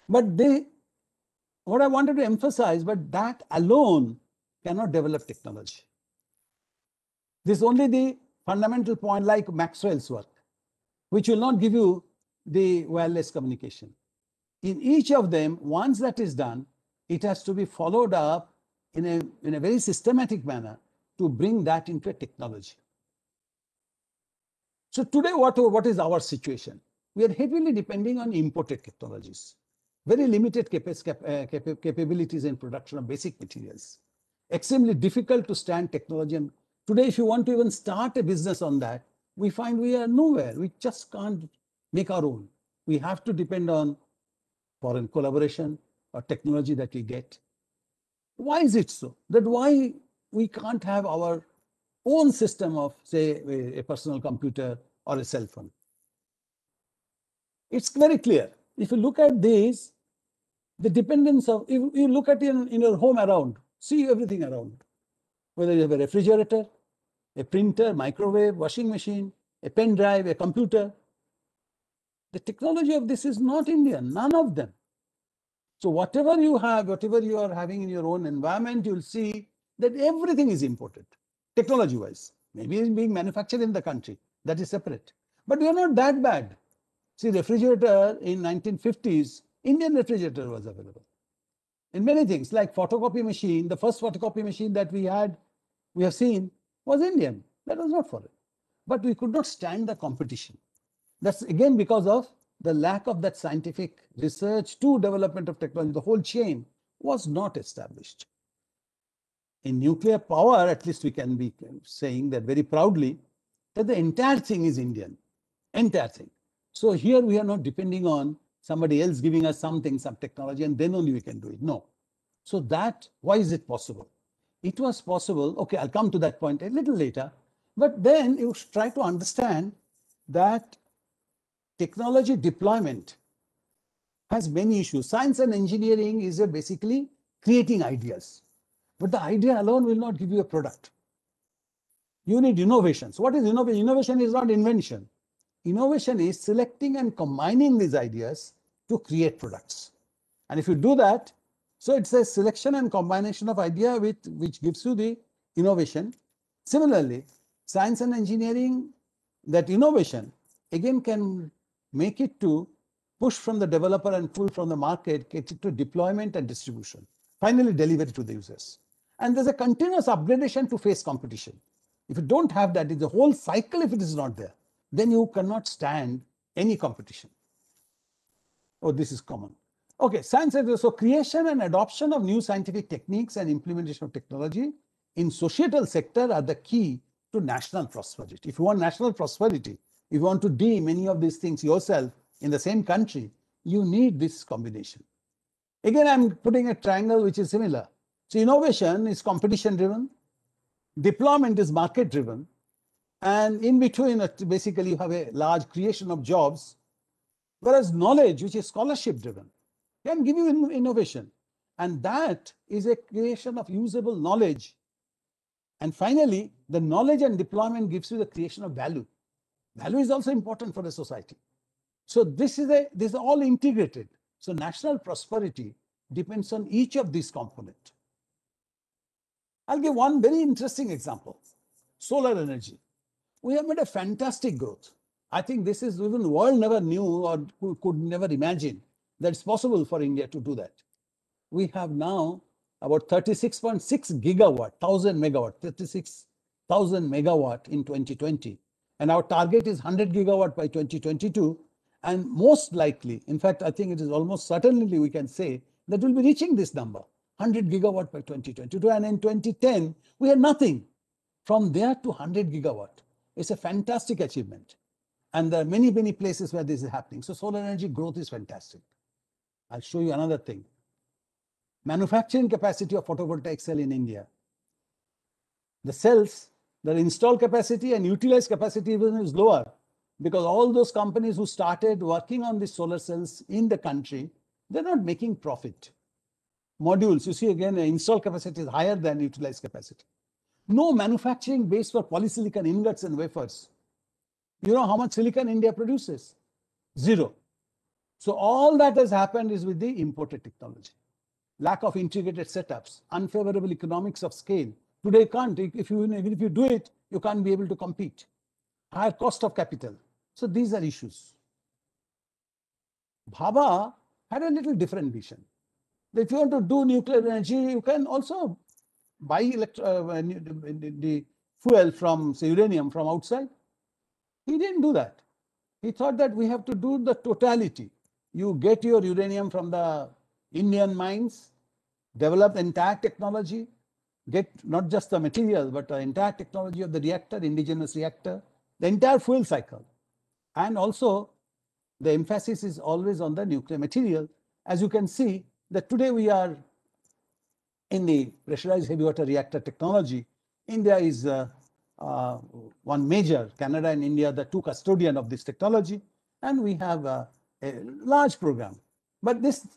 But they, what I wanted to emphasize, but that alone cannot develop technology. This is only the fundamental point like Maxwell's work, which will not give you the wireless communication. In each of them, once that is done, it has to be followed up in a, in a very systematic manner to bring that into a technology. So today, what, what is our situation? We are heavily depending on imported technologies, very limited uh, capabilities in production of basic materials, extremely difficult to stand technology. And today, if you want to even start a business on that, we find we are nowhere. We just can't make our own. We have to depend on foreign collaboration or technology that we get why is it so? That why we can't have our own system of, say, a personal computer or a cell phone? It's very clear. If you look at these, the dependence of, if you look at in, in your home around, see everything around, whether you have a refrigerator, a printer, microwave, washing machine, a pen drive, a computer. The technology of this is not Indian, none of them. So whatever you have, whatever you are having in your own environment, you'll see that everything is imported, technology-wise. Maybe it's being manufactured in the country. That is separate. But we are not that bad. See, refrigerator in 1950s, Indian refrigerator was available. In many things, like photocopy machine, the first photocopy machine that we had, we have seen, was Indian. That was not foreign. But we could not stand the competition. That's again because of the lack of that scientific research to development of technology, the whole chain was not established. In nuclear power, at least we can be saying that very proudly, that the entire thing is Indian, entire thing. So here we are not depending on somebody else giving us something, some technology, and then only we can do it. No. So that, why is it possible? It was possible, okay, I'll come to that point a little later, but then you try to understand that technology deployment has many issues. Science and engineering is basically creating ideas. But the idea alone will not give you a product. You need innovations. What is innovation? Innovation is not invention. Innovation is selecting and combining these ideas to create products. And if you do that, so it's a selection and combination of idea with which gives you the innovation. Similarly, science and engineering, that innovation again can make it to push from the developer and pull from the market, get it to deployment and distribution, finally deliver it to the users. And there's a continuous upgradation to face competition. If you don't have that, the whole cycle, if it is not there, then you cannot stand any competition. Oh, this is common. Okay, science so creation and adoption of new scientific techniques and implementation of technology in societal sector are the key to national prosperity. If you want national prosperity, if you want to deem any of these things yourself in the same country, you need this combination. Again, I'm putting a triangle which is similar. So innovation is competition driven, deployment is market driven, and in between, uh, basically, you have a large creation of jobs, whereas knowledge, which is scholarship driven, can give you innovation. And that is a creation of usable knowledge. And finally, the knowledge and deployment gives you the creation of value. Value is also important for a society. So this is a this is all integrated. So national prosperity depends on each of these components. I'll give one very interesting example. Solar energy. We have made a fantastic growth. I think this is even the world never knew or could never imagine that it's possible for India to do that. We have now about 36.6 gigawatt, 1000 megawatt, 36,000 megawatt in 2020 and our target is 100 gigawatt by 2022. And most likely, in fact, I think it is almost certainly we can say that we'll be reaching this number, 100 gigawatt by 2022. And in 2010, we had nothing. From there to 100 gigawatt, it's a fantastic achievement. And there are many, many places where this is happening. So solar energy growth is fantastic. I'll show you another thing. Manufacturing capacity of photovoltaic cell in India. The cells the install capacity and utilized capacity even is lower because all those companies who started working on the solar cells in the country, they're not making profit. Modules, you see again, install capacity is higher than utilized capacity. No manufacturing base for polysilicon ingots and wafers. You know how much silicon India produces? Zero. So all that has happened is with the imported technology. Lack of integrated setups, unfavorable economics of scale, Today can't. If you even if you do it, you can't be able to compete. Higher cost of capital. So these are issues. Baba had a little different vision. If you want to do nuclear energy, you can also buy electro, uh, the fuel from say, uranium from outside. He didn't do that. He thought that we have to do the totality. You get your uranium from the Indian mines, develop entire technology, get not just the material, but the entire technology of the reactor, the indigenous reactor, the entire fuel cycle. And also, the emphasis is always on the nuclear material. As you can see, that today we are in the pressurized heavy water reactor technology. India is uh, uh, one major, Canada and India, the two custodian of this technology, and we have a, uh, a large program. But this,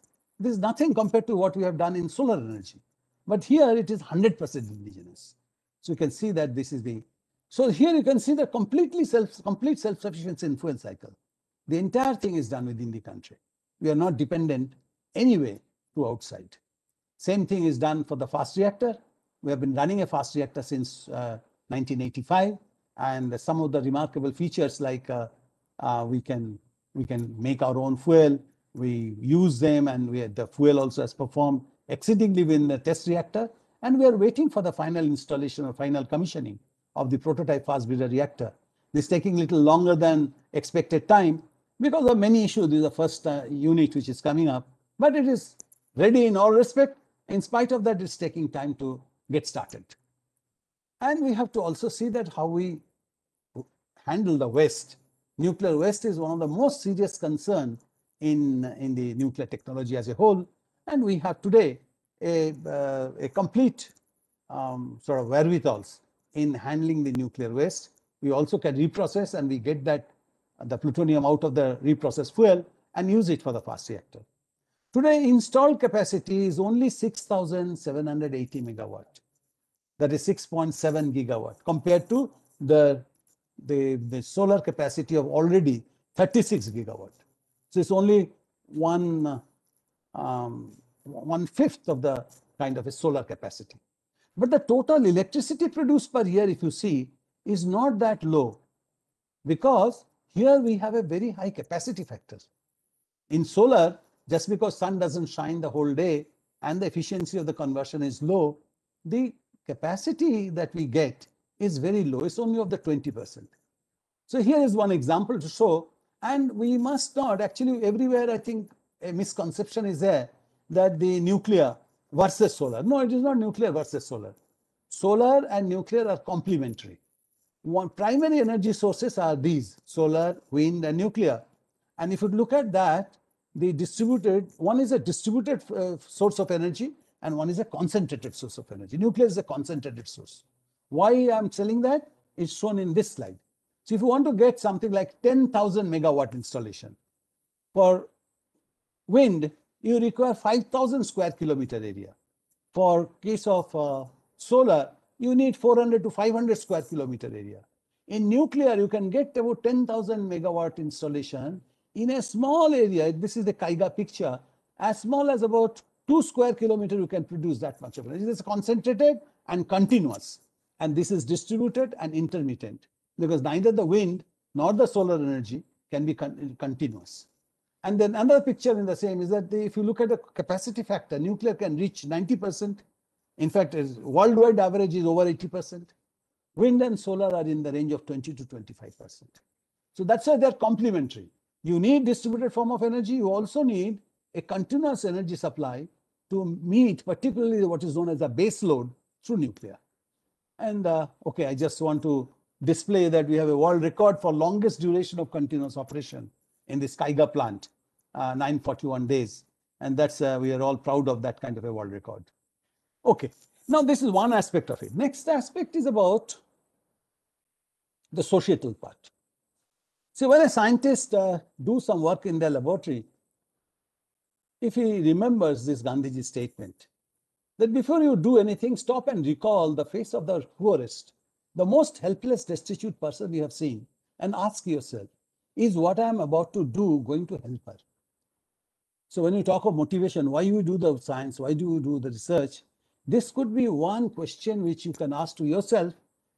this is nothing compared to what we have done in solar energy. But here it is 100% indigenous. So you can see that this is the, so here you can see the completely self, complete self-sufficiency influence fuel cycle. The entire thing is done within the country. We are not dependent anyway to outside. Same thing is done for the fast reactor. We have been running a fast reactor since uh, 1985. And some of the remarkable features like uh, uh, we can we can make our own fuel. We use them and we, the fuel also has performed exceedingly within in the test reactor, and we are waiting for the final installation or final commissioning of the prototype fast breeder reactor. This is taking little longer than expected time because of many issues. This is the first uh, unit which is coming up, but it is ready in all respect. In spite of that, it's taking time to get started. And we have to also see that how we handle the waste. Nuclear waste is one of the most serious concern in, in the nuclear technology as a whole. And we have today a, uh, a complete um, sort of wherewithals in handling the nuclear waste. We also can reprocess and we get that uh, the plutonium out of the reprocessed fuel and use it for the fast reactor. Today, installed capacity is only 6,780 megawatt. That is 6.7 gigawatt compared to the, the, the solar capacity of already 36 gigawatt. So it's only one uh, um, one fifth of the kind of a solar capacity. But the total electricity produced per year, if you see, is not that low because here we have a very high capacity factor. In solar, just because sun doesn't shine the whole day and the efficiency of the conversion is low, the capacity that we get is very low. It's only of the 20%. So here is one example to show, and we must not, actually everywhere I think a misconception is there that the nuclear versus solar. No, it is not nuclear versus solar. Solar and nuclear are complementary. One, primary energy sources are these, solar, wind and nuclear. And if you look at that, the distributed, one is a distributed uh, source of energy and one is a concentrated source of energy. Nuclear is a concentrated source. Why I'm telling that is shown in this slide. So if you want to get something like 10,000 megawatt installation for wind, you require 5,000 square kilometer area. For case of uh, solar, you need 400 to 500 square kilometer area. In nuclear, you can get about 10,000 megawatt installation in a small area. This is the Kaiga picture. As small as about two square kilometer, you can produce that much of energy. This is concentrated and continuous. And this is distributed and intermittent because neither the wind nor the solar energy can be con continuous. And then another picture in the same is that if you look at the capacity factor, nuclear can reach 90%. In fact, worldwide average is over 80%. Wind and solar are in the range of 20 to 25%. So that's why they're complementary. You need distributed form of energy. You also need a continuous energy supply to meet particularly what is known as a base load through nuclear. And uh, okay, I just want to display that we have a world record for longest duration of continuous operation in the Kaiga plant uh, 941 days. And that's, uh, we are all proud of that kind of a world record. Okay, now this is one aspect of it. Next aspect is about the societal part. See, when a scientist uh, do some work in their laboratory, if he remembers this Gandhiji statement, that before you do anything, stop and recall the face of the poorest, the most helpless, destitute person you have seen, and ask yourself, is what I am about to do going to help her? So when you talk of motivation, why you do the science, why do you do the research? This could be one question which you can ask to yourself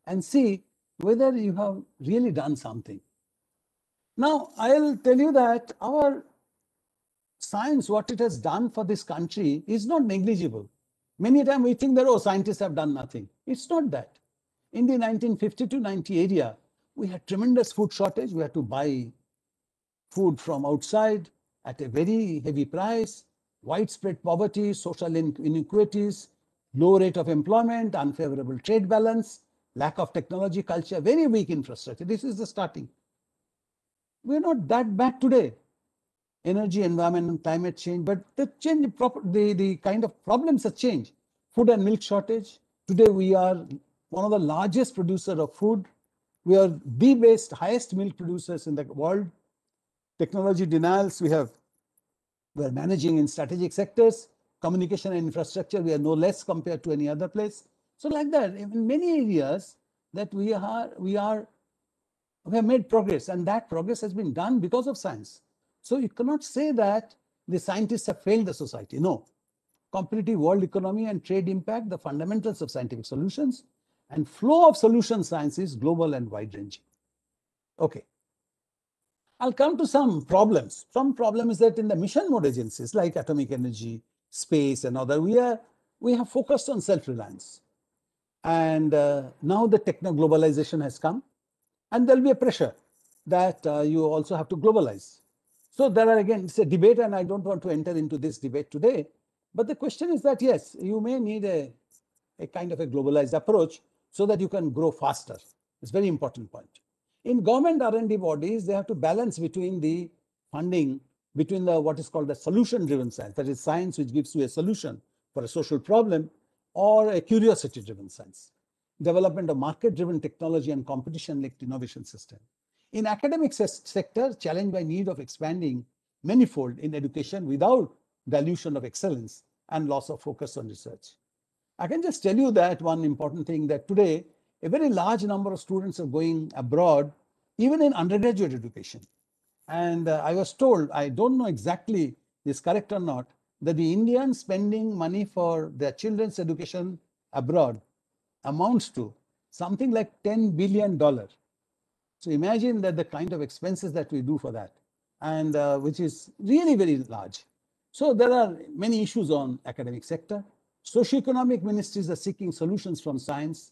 and see whether you have really done something. Now, I'll tell you that our science, what it has done for this country is not negligible. Many times we think that, oh, scientists have done nothing. It's not that. In the 1950 to 90 area, we had tremendous food shortage. We had to buy food from outside at a very heavy price, widespread poverty, social inequities, low rate of employment, unfavorable trade balance, lack of technology, culture, very weak infrastructure. This is the starting. We're not that bad today. Energy, environment, and climate change, but the change, the, the kind of problems have changed. Food and milk shortage. Today we are one of the largest producer of food. We are the best, highest milk producers in the world. Technology denials, we have we are managing in strategic sectors, communication and infrastructure, we are no less compared to any other place. So like that, in many areas that we are, we are, we have made progress and that progress has been done because of science. So you cannot say that the scientists have failed the society. No. Competitive world economy and trade impact, the fundamentals of scientific solutions and flow of solution science is global and wide ranging. Okay. I'll come to some problems. Some problem is that in the mission mode agencies like atomic energy, space and other, we, are, we have focused on self-reliance. And uh, now the techno-globalization has come and there'll be a pressure that uh, you also have to globalize. So there are again, it's a debate and I don't want to enter into this debate today. But the question is that yes, you may need a, a kind of a globalized approach so that you can grow faster. It's a very important point. In government R&D bodies, they have to balance between the funding, between the what is called the solution-driven science, that is science which gives you a solution for a social problem, or a curiosity-driven science, development of market-driven technology and competition-linked innovation system. In academic se sector, challenged by need of expanding manifold in education without dilution of excellence and loss of focus on research. I can just tell you that one important thing that today a very large number of students are going abroad, even in undergraduate education. And uh, I was told, I don't know exactly this correct or not, that the Indians spending money for their children's education abroad amounts to something like $10 billion. So imagine that the kind of expenses that we do for that, and uh, which is really very large. So there are many issues on academic sector. Socioeconomic ministries are seeking solutions from science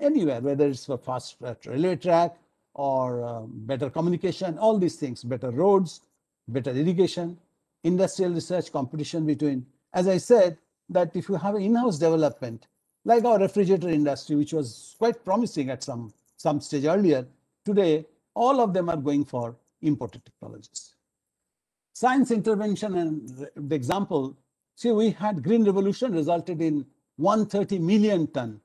anywhere, whether it's for fast railway track or um, better communication, all these things, better roads, better irrigation, industrial research, competition between. As I said, that if you have in-house development, like our refrigerator industry, which was quite promising at some, some stage earlier, today, all of them are going for imported technologies. Science intervention and the example, see, we had green revolution resulted in 130 million ton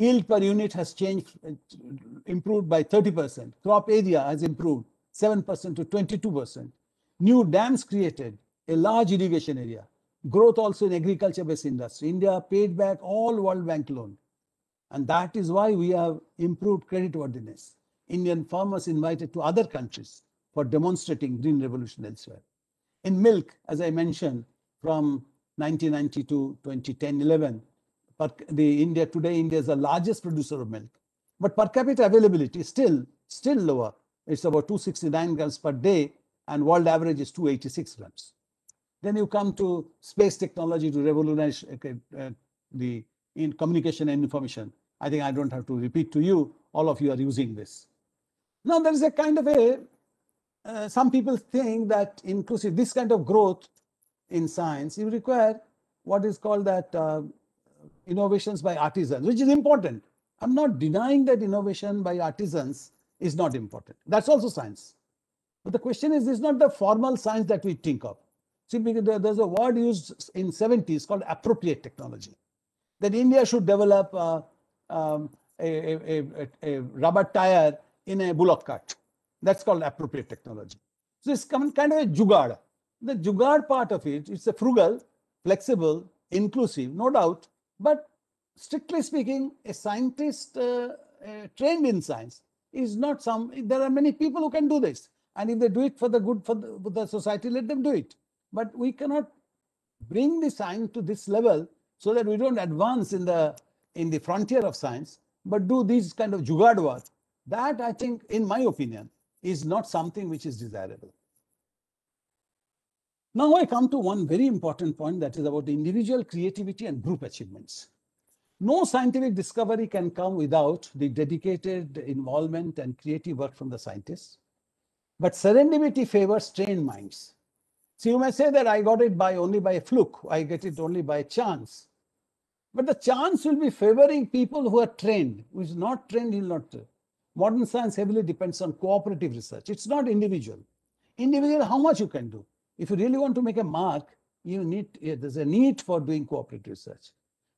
Yield per unit has changed, uh, improved by 30%. Crop area has improved 7% to 22%. New dams created, a large irrigation area. Growth also in agriculture-based industry. India paid back all World Bank loan. And that is why we have improved creditworthiness. Indian farmers invited to other countries for demonstrating green revolution elsewhere. In milk, as I mentioned, from 1990 to 2010-11, but the India today, India is the largest producer of milk, but per capita availability is still still lower. It's about 269 grams per day, and world average is 286 grams. Then you come to space technology to revolutionize uh, uh, the in communication and information. I think I don't have to repeat to you. All of you are using this. Now there is a kind of a uh, some people think that inclusive this kind of growth in science you require what is called that uh, innovations by artisans, which is important. I'm not denying that innovation by artisans is not important. That's also science. But the question is, it's not the formal science that we think of. See, there's a word used in 70s called appropriate technology. That India should develop uh, um, a, um, a, a, a rubber tire in a bullock cart. That's called appropriate technology. So it's kind of a jugaad. The jugaad part of it, it's a frugal, flexible, inclusive, no doubt, but strictly speaking, a scientist uh, uh, trained in science is not some, there are many people who can do this. And if they do it for the good for the, for the society, let them do it. But we cannot bring the science to this level so that we don't advance in the in the frontier of science, but do these kind of jugad work. That I think, in my opinion, is not something which is desirable. Now I come to one very important point that is about the individual creativity and group achievements. No scientific discovery can come without the dedicated involvement and creative work from the scientists. But serendipity favors trained minds. So you may say that I got it by only by a fluke, I get it only by chance. But the chance will be favoring people who are trained, who is not trained, will not. Modern science heavily depends on cooperative research. It's not individual. Individual, how much you can do. If you really want to make a mark, you need eh, there's a need for doing cooperative research.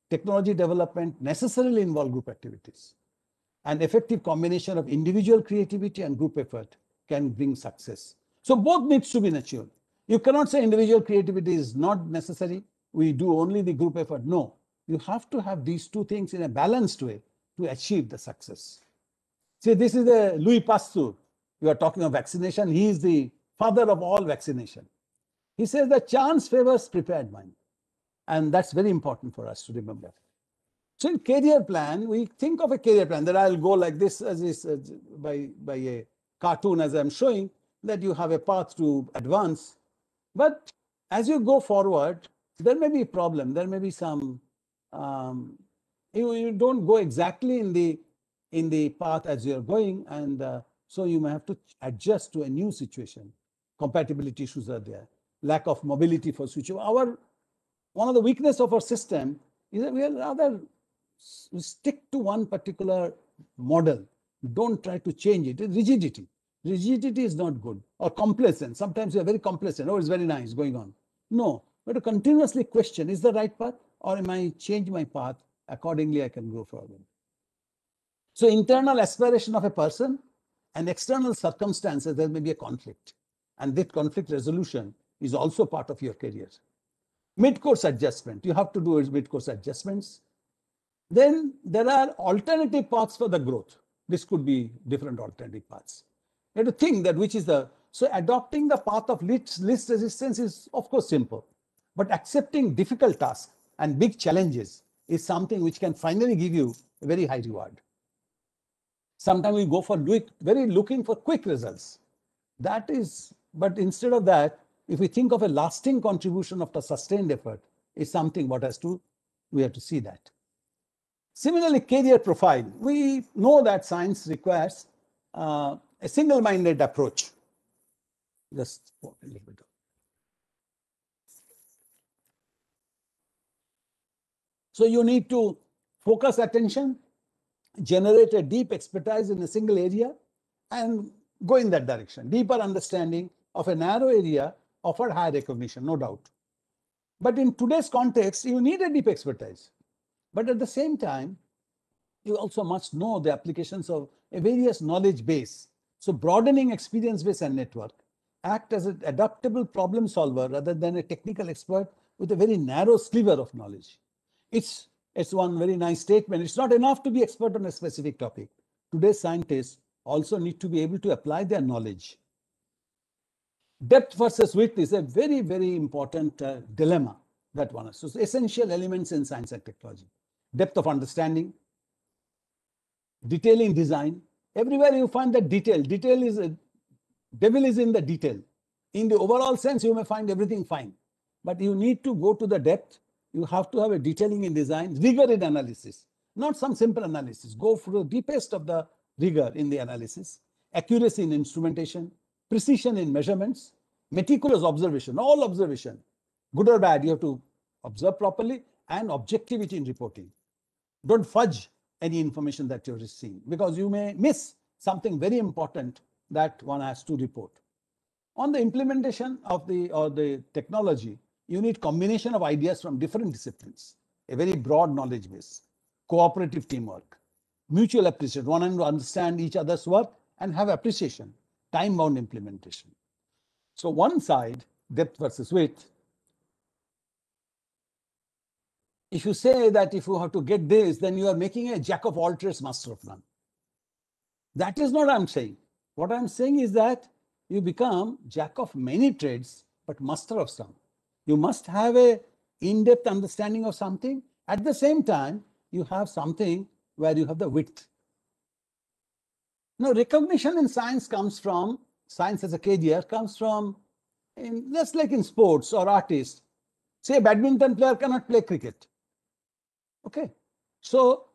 Technology development necessarily involve group activities. An effective combination of individual creativity and group effort can bring success. So both needs to be nurtured. You cannot say individual creativity is not necessary. We do only the group effort. No, you have to have these two things in a balanced way to achieve the success. See, this is a Louis Pasteur. You are talking of vaccination. He is the father of all vaccination. He says that chance favors prepared mind. And that's very important for us to remember. So in career plan, we think of a career plan that I'll go like this as is uh, by, by a cartoon as I'm showing, that you have a path to advance. But as you go forward, there may be a problem. There may be some, um, you, you don't go exactly in the, in the path as you're going. And uh, so you may have to adjust to a new situation. Compatibility issues are there lack of mobility for switch. Our one of the weakness of our system is that we are rather stick to one particular model. Don't try to change it. It's rigidity. Rigidity is not good or complacent. Sometimes we are very complacent. Oh, it's very nice going on. No, but to continuously question is the right path or am I change my path accordingly? I can grow further. So internal aspiration of a person and external circumstances, there may be a conflict. And that conflict resolution is also part of your career. Mid-course adjustment, you have to do mid-course adjustments. Then there are alternative paths for the growth. This could be different alternative paths. You have to think that which is the, so adopting the path of least, least resistance is of course simple, but accepting difficult tasks and big challenges is something which can finally give you a very high reward. Sometimes we go for very looking for quick results. That is, but instead of that, if we think of a lasting contribution of the sustained effort, it's something what has to, we have to see that. Similarly, career profile. We know that science requires uh, a single-minded approach. Just a little bit. So you need to focus attention, generate a deep expertise in a single area, and go in that direction. Deeper understanding of a narrow area Offered higher recognition, no doubt. But in today's context, you need a deep expertise. But at the same time, you also must know the applications of a various knowledge base. So broadening experience base and network act as an adaptable problem solver rather than a technical expert with a very narrow sliver of knowledge. It's, it's one very nice statement. It's not enough to be expert on a specific topic. Today's scientists also need to be able to apply their knowledge depth versus width is a very, very important uh, dilemma that one has. So essential elements in science and technology, depth of understanding, detailing design. Everywhere you find that detail. Detail is, a, devil is in the detail. In the overall sense, you may find everything fine, but you need to go to the depth. You have to have a detailing in design, rigor in analysis, not some simple analysis. Go for the deepest of the rigor in the analysis, accuracy in instrumentation, precision in measurements, meticulous observation, all observation, good or bad, you have to observe properly, and objectivity in reporting. Don't fudge any information that you're receiving because you may miss something very important that one has to report. On the implementation of the or the technology, you need combination of ideas from different disciplines, a very broad knowledge base, cooperative teamwork, mutual appreciation, one and to understand each other's work and have appreciation time-bound implementation. So one side, depth versus width, if you say that if you have to get this, then you are making a jack of all trades, master of none. That is not what I'm saying. What I'm saying is that you become jack of many trades, but master of some. You must have a in-depth understanding of something. At the same time, you have something where you have the width. Now, recognition in science comes from, science as a career comes from, in, just like in sports or artists. Say, badminton player cannot play cricket. Okay. So,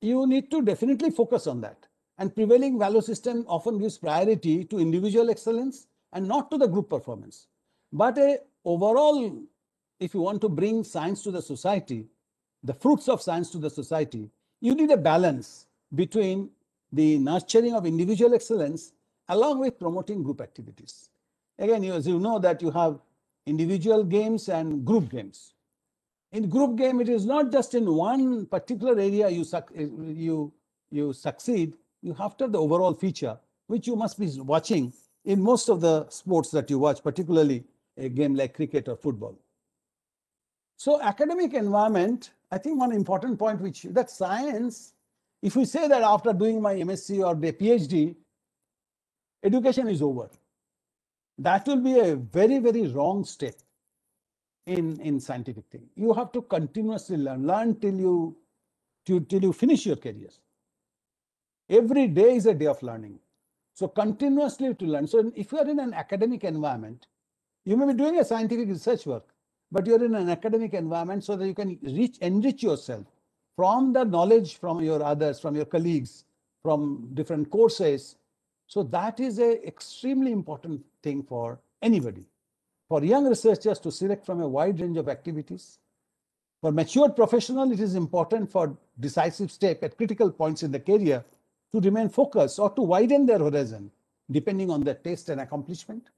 you need to definitely focus on that. And prevailing value system often gives priority to individual excellence and not to the group performance. But a overall, if you want to bring science to the society, the fruits of science to the society, you need a balance between the nurturing of individual excellence along with promoting group activities. Again, as you know that you have individual games and group games. In group game, it is not just in one particular area you, you, you succeed, you have to have the overall feature, which you must be watching in most of the sports that you watch, particularly a game like cricket or football. So academic environment, I think one important point which that science if we say that after doing my MSc or the PhD, education is over, that will be a very, very wrong step in, in scientific thing. You have to continuously learn, learn till you, till, till you finish your careers. Every day is a day of learning. So continuously to learn. So if you are in an academic environment, you may be doing a scientific research work, but you're in an academic environment so that you can reach, enrich yourself from the knowledge from your others, from your colleagues, from different courses. So that is a extremely important thing for anybody. For young researchers to select from a wide range of activities. For mature professional, it is important for decisive step at critical points in the career to remain focused or to widen their horizon, depending on their taste and accomplishment,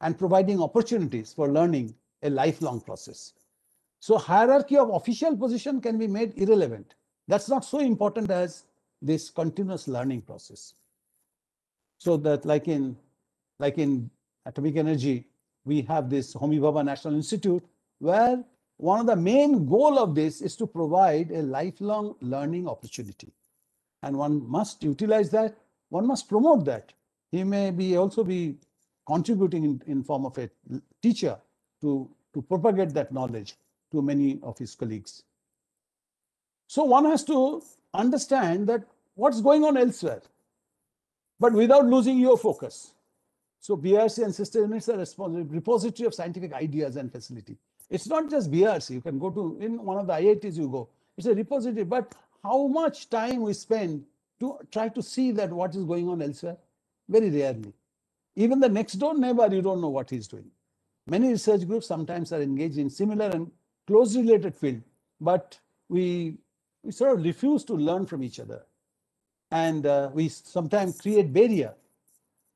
and providing opportunities for learning a lifelong process. So hierarchy of official position can be made irrelevant. That's not so important as this continuous learning process. So that like in, like in atomic energy, we have this Homi Bhabha National Institute, where one of the main goal of this is to provide a lifelong learning opportunity. And one must utilize that, one must promote that. He may be also be contributing in, in form of a teacher to, to propagate that knowledge to many of his colleagues. So one has to understand that what's going on elsewhere, but without losing your focus. So BRC and sister units are a repository of scientific ideas and facility. It's not just BRC. You can go to in one of the IITs you go. It's a repository, but how much time we spend to try to see that what is going on elsewhere? Very rarely. Even the next door neighbor, you don't know what he's doing. Many research groups sometimes are engaged in similar and Close related field, but we, we sort of refuse to learn from each other. And uh, we sometimes create barrier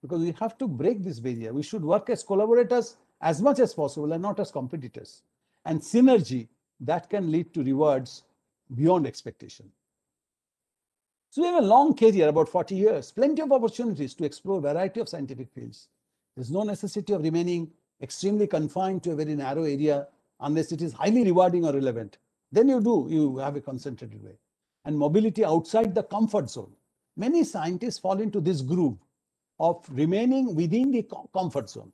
because we have to break this barrier. We should work as collaborators as much as possible and not as competitors. And synergy that can lead to rewards beyond expectation. So we have a long career, about 40 years, plenty of opportunities to explore a variety of scientific fields. There's no necessity of remaining extremely confined to a very narrow area unless it is highly rewarding or relevant. Then you do, you have a concentrated way. And mobility outside the comfort zone. Many scientists fall into this groove of remaining within the comfort zone.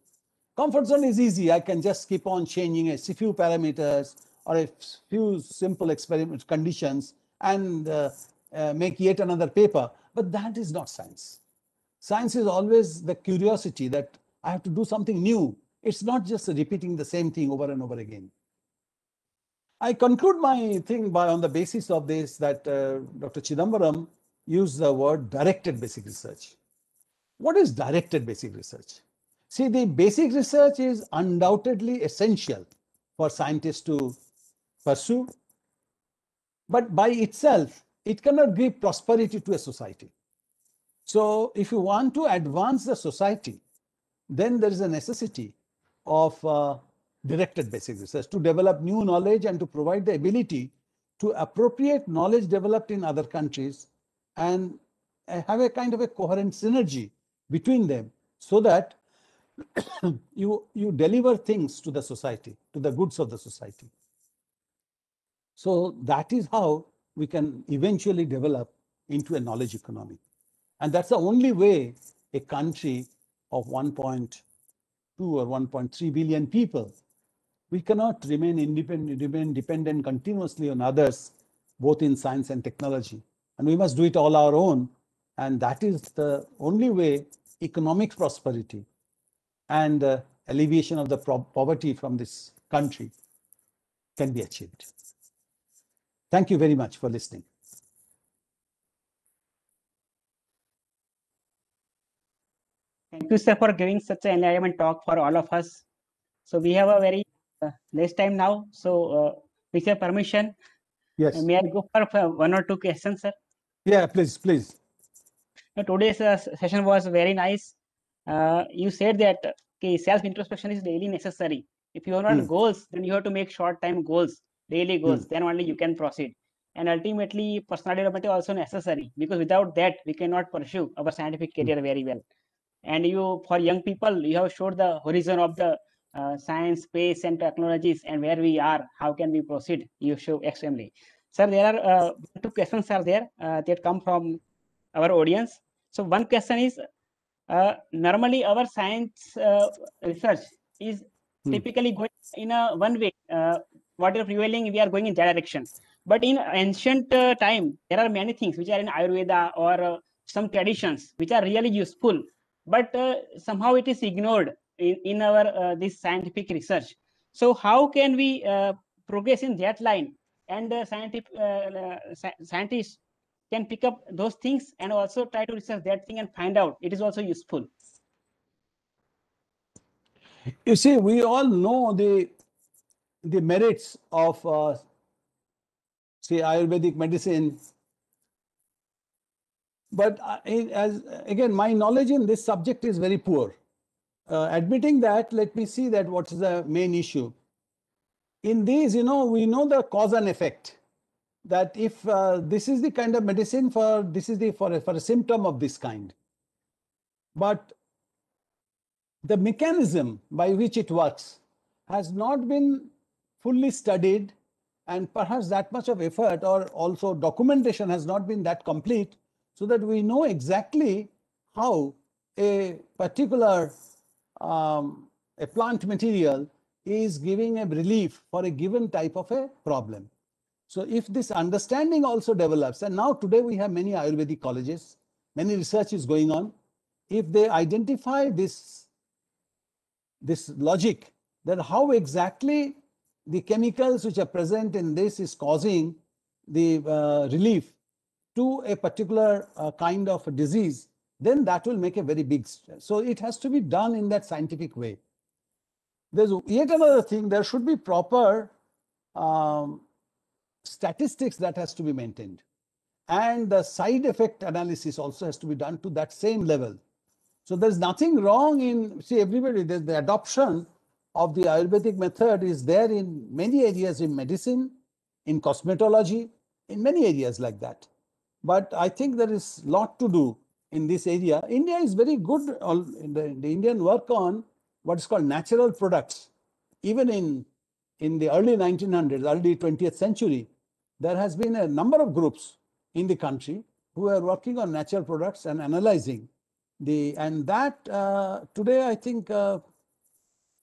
Comfort zone is easy. I can just keep on changing a few parameters or a few simple experiment conditions and uh, uh, make yet another paper. But that is not science. Science is always the curiosity that I have to do something new. It's not just repeating the same thing over and over again. I conclude my thing by on the basis of this that uh, Dr. Chidambaram used the word directed basic research. What is directed basic research? See, the basic research is undoubtedly essential for scientists to pursue, but by itself, it cannot give prosperity to a society. So if you want to advance the society, then there is a necessity of uh, directed basic research to develop new knowledge and to provide the ability to appropriate knowledge developed in other countries and uh, have a kind of a coherent synergy between them so that you you deliver things to the society to the goods of the society so that is how we can eventually develop into a knowledge economy and that's the only way a country of 1.2 or 1.3 billion people we cannot remain independent, remain dependent continuously on others, both in science and technology. And we must do it all our own. And that is the only way economic prosperity and uh, alleviation of the poverty from this country can be achieved. Thank you very much for listening. Thank you, sir, for giving such an enlightenment talk for all of us. So we have a very uh, less time now. So, uh, with your permission, yes, uh, may I go for one or two questions, sir? Yeah, please, please. Now, today's session was very nice. you said that okay, self introspection is daily necessary. If you are on mm. goals, then you have to make short time goals, daily hmm. goals. Mm. Then only you can proceed and ultimately personal development is also necessary because without that we cannot pursue our scientific hmm. career very well and you for young people you have showed the horizon of the uh, science, space, and technologies, and where we are, how can we proceed? You show extremely. Sir, there are uh, two questions are there uh, that come from our audience. So one question is, uh, normally our science uh, research is hmm. typically going in a one way. What is prevailing, we are going in that direction. But in ancient time, there are many things which are in Ayurveda or some traditions which are really useful, but somehow it is ignored in, in our uh, this scientific research. So how can we uh, progress in that line and the scientific uh, scientists can pick up those things and also try to research that thing and find out it is also useful you see we all know the the merits of uh, say ayurvedic medicine but as again my knowledge in this subject is very poor uh, admitting that, let me see that what is the main issue. In these, you know, we know the cause and effect. That if uh, this is the kind of medicine for this is the for for a symptom of this kind, but the mechanism by which it works has not been fully studied, and perhaps that much of effort or also documentation has not been that complete, so that we know exactly how a particular um, a plant material is giving a relief for a given type of a problem. So if this understanding also develops, and now today we have many Ayurvedic colleges, many research is going on. If they identify this, this logic that how exactly the chemicals which are present in this is causing the uh, relief to a particular uh, kind of a disease, then that will make a very big stress. So it has to be done in that scientific way. There's yet another thing, there should be proper um, statistics that has to be maintained. And the side effect analysis also has to be done to that same level. So there's nothing wrong in, see everybody, the, the adoption of the Ayurvedic method is there in many areas in medicine, in cosmetology, in many areas like that. But I think there is lot to do in this area. India is very good, the, the Indian work on what's called natural products. Even in, in the early 1900s, early 20th century, there has been a number of groups in the country who are working on natural products and analyzing the, and that uh, today I think uh,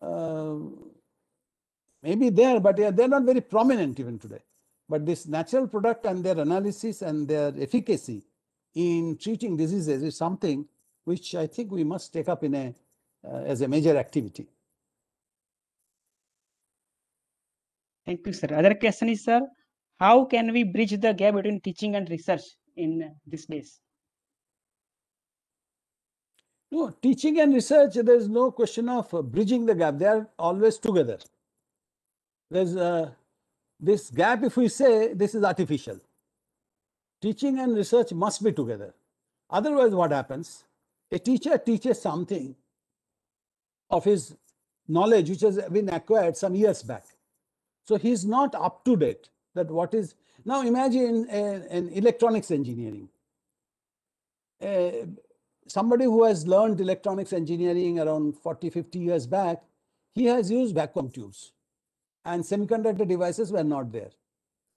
uh, maybe there, but they're, they're not very prominent even today. But this natural product and their analysis and their efficacy in treating diseases is something which I think we must take up in a, uh, as a major activity. Thank you, sir. Other question is, sir, how can we bridge the gap between teaching and research in this space? No, teaching and research, there is no question of uh, bridging the gap. They are always together. There's uh, this gap, if we say this is artificial, Teaching and research must be together. Otherwise, what happens? A teacher teaches something of his knowledge which has been acquired some years back. So he's not up to date that what is. Now imagine an electronics engineering. Uh, somebody who has learned electronics engineering around 40, 50 years back, he has used vacuum tubes and semiconductor devices were not there.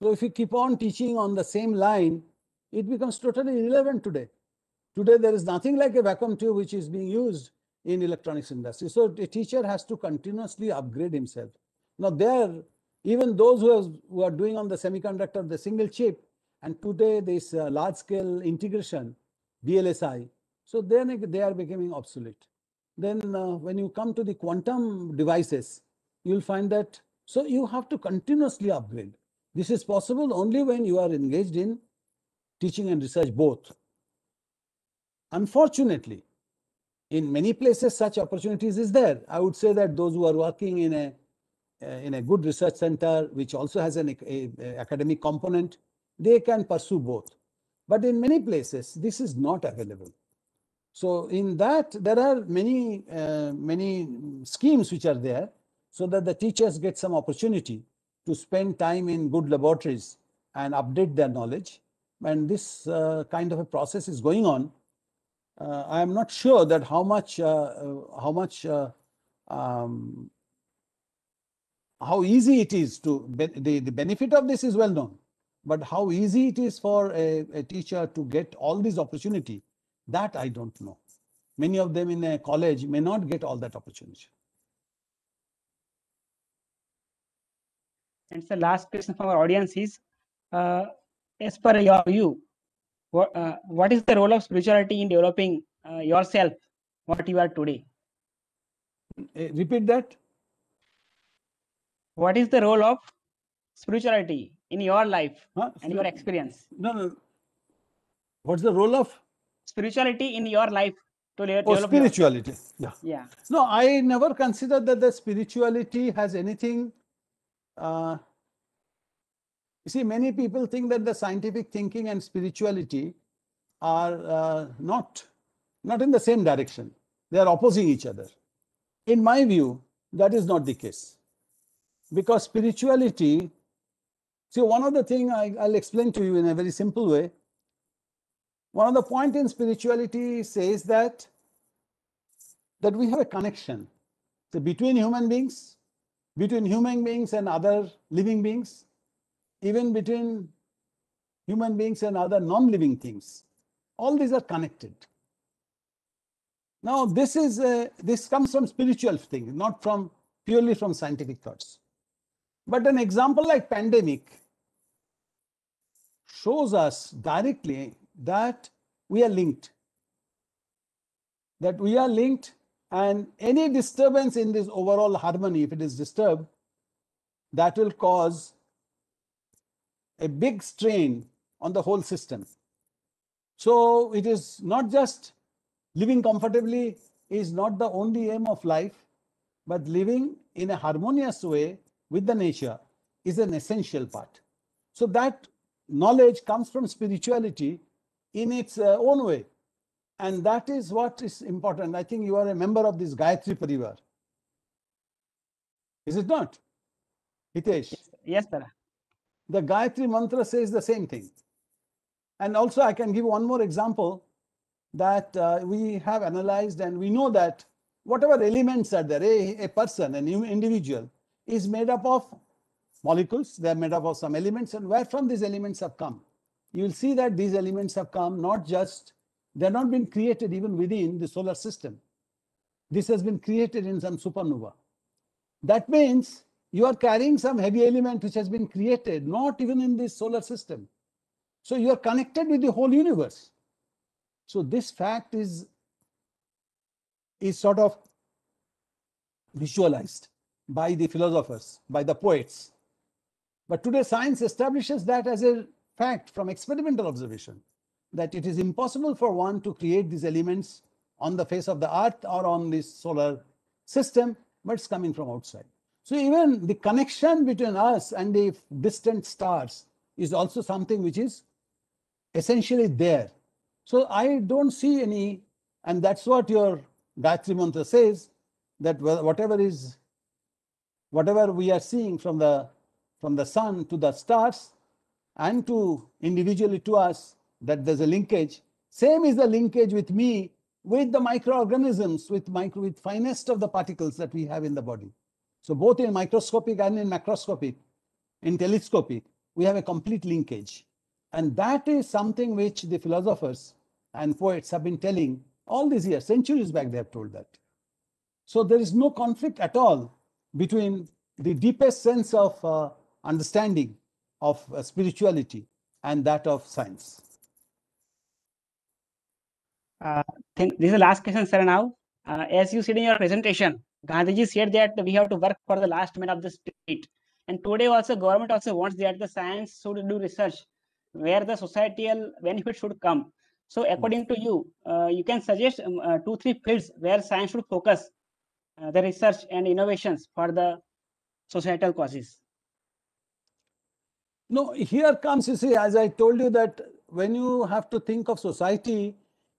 So if you keep on teaching on the same line, it becomes totally irrelevant today. Today, there is nothing like a vacuum tube which is being used in electronics industry. So a teacher has to continuously upgrade himself. Now there, even those who, who are doing on the semiconductor, the single chip, and today this uh, large scale integration, BLSI. so then they are becoming obsolete. Then uh, when you come to the quantum devices, you'll find that, so you have to continuously upgrade. This is possible only when you are engaged in teaching and research both. Unfortunately, in many places such opportunities is there. I would say that those who are working in a uh, in a good research center which also has an a, a academic component, they can pursue both. But in many places, this is not available. So in that, there are many, uh, many schemes which are there so that the teachers get some opportunity to spend time in good laboratories and update their knowledge and this uh, kind of a process is going on. Uh, I am not sure that how much uh, how much um, how easy it is to the, the benefit of this is well known but how easy it is for a, a, teacher to get all this opportunity that i don't know many of them in a college may not get all that opportunity and the last question from our audience is uh, as per uh, your view, what, uh, what is the role of spirituality in developing uh, yourself, what you are today? Eh, repeat that. What is the role of spirituality in your life huh? and your experience? No, no. What's the role of spirituality in your life to oh, spirituality your... yeah yeah no i never considered that the spirituality has anything uh, you see, many people think that the scientific thinking and spirituality are uh, not, not in the same direction. They are opposing each other. In my view, that is not the case. Because spirituality, see, one of the things I'll explain to you in a very simple way. One of the point in spirituality says that that we have a connection so between human beings, between human beings and other living beings, even between human beings and other non-living things. All these are connected. Now, this is a, this comes from spiritual thing, not from purely from scientific thoughts. But an example like pandemic shows us directly that we are linked. That we are linked, and any disturbance in this overall harmony, if it is disturbed, that will cause a big strain on the whole system. So it is not just living comfortably is not the only aim of life, but living in a harmonious way with the nature is an essential part. So that knowledge comes from spirituality in its uh, own way. And that is what is important. I think you are a member of this Gayatri Parivar. Is it not? Hitesh. Yes, sir. The Gayatri Mantra says the same thing. And also, I can give one more example that uh, we have analyzed, and we know that whatever elements are there, a, a person, an individual, is made up of molecules, they are made up of some elements, and where from these elements have come. You will see that these elements have come not just, they're not been created even within the solar system. This has been created in some supernova. That means you are carrying some heavy element which has been created, not even in this solar system. So you are connected with the whole universe. So this fact is, is sort of visualized by the philosophers, by the poets. But today science establishes that as a fact from experimental observation, that it is impossible for one to create these elements on the face of the earth or on this solar system, but it's coming from outside. So even the connection between us and the distant stars is also something which is essentially there. So I don't see any, and that's what your Gayatri Mantra says, that whatever is, whatever we are seeing from the, from the sun to the stars and to individually to us, that there's a linkage. Same is the linkage with me, with the microorganisms, with micro, with finest of the particles that we have in the body. So both in microscopic and in macroscopic, in telescopic, we have a complete linkage. And that is something which the philosophers and poets have been telling all these years, centuries back, they have told that. So there is no conflict at all between the deepest sense of uh, understanding of uh, spirituality and that of science. Uh, think this is the last question, sir. Now, uh, as you said in your presentation, Gandhiji said that we have to work for the last man of the street. And today also government also wants that the science should do research where the societal benefit should come. So according to you, uh, you can suggest um, uh, two, three fields where science should focus uh, the research and innovations for the societal causes. No, here comes, you see, as I told you that when you have to think of society,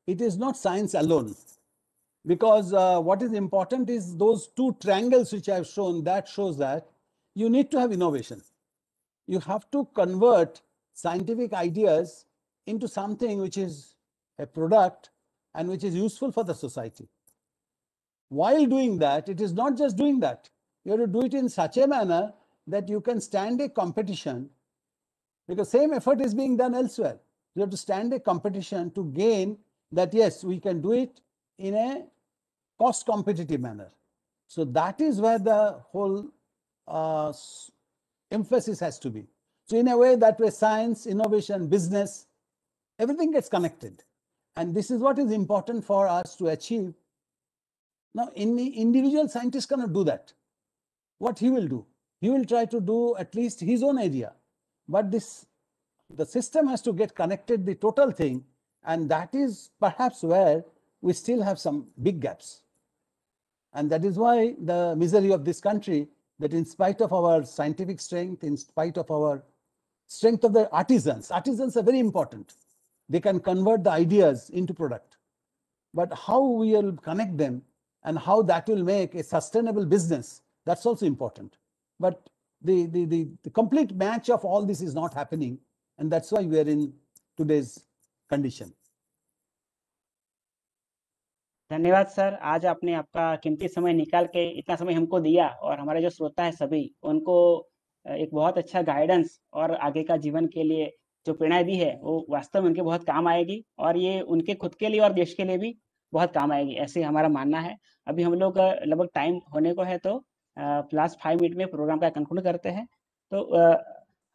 it is not science alone because uh, what is important is those two triangles which I've shown that shows that you need to have innovation. You have to convert scientific ideas into something which is a product and which is useful for the society. While doing that, it is not just doing that. You have to do it in such a manner that you can stand a competition because same effort is being done elsewhere. You have to stand a competition to gain that, yes, we can do it in a cost competitive manner. So that is where the whole uh, emphasis has to be. So in a way that way science, innovation, business, everything gets connected. And this is what is important for us to achieve. Now, any individual scientist cannot do that. What he will do? He will try to do at least his own area. But this the system has to get connected, the total thing. And that is perhaps where we still have some big gaps. And that is why the misery of this country that in spite of our scientific strength, in spite of our strength of the artisans, artisans are very important. They can convert the ideas into product. But how we will connect them and how that will make a sustainable business, that's also important. But the, the, the, the complete match of all this is not happening. And that's why we are in today's condition. धन्यवाद sir आज आपने आपका कीमती समय निकाल के इतना समय हमको दिया और हमारे जो श्रोता है सभी उनको एक बहुत अच्छा गाइडेंस और आगे का जीवन के लिए जो प्रेरणा दी है वो वास्तव में उनके बहुत काम आएगी और ये उनके खुद के लिए और देश के लिए भी बहुत काम आएगी ऐसे हमारा मानना है अभी हम लोग लगभग टाइम होने को है तो लास्ट फाइव मिनट में प्रोग्राम का कंक्लूड करते हैं तो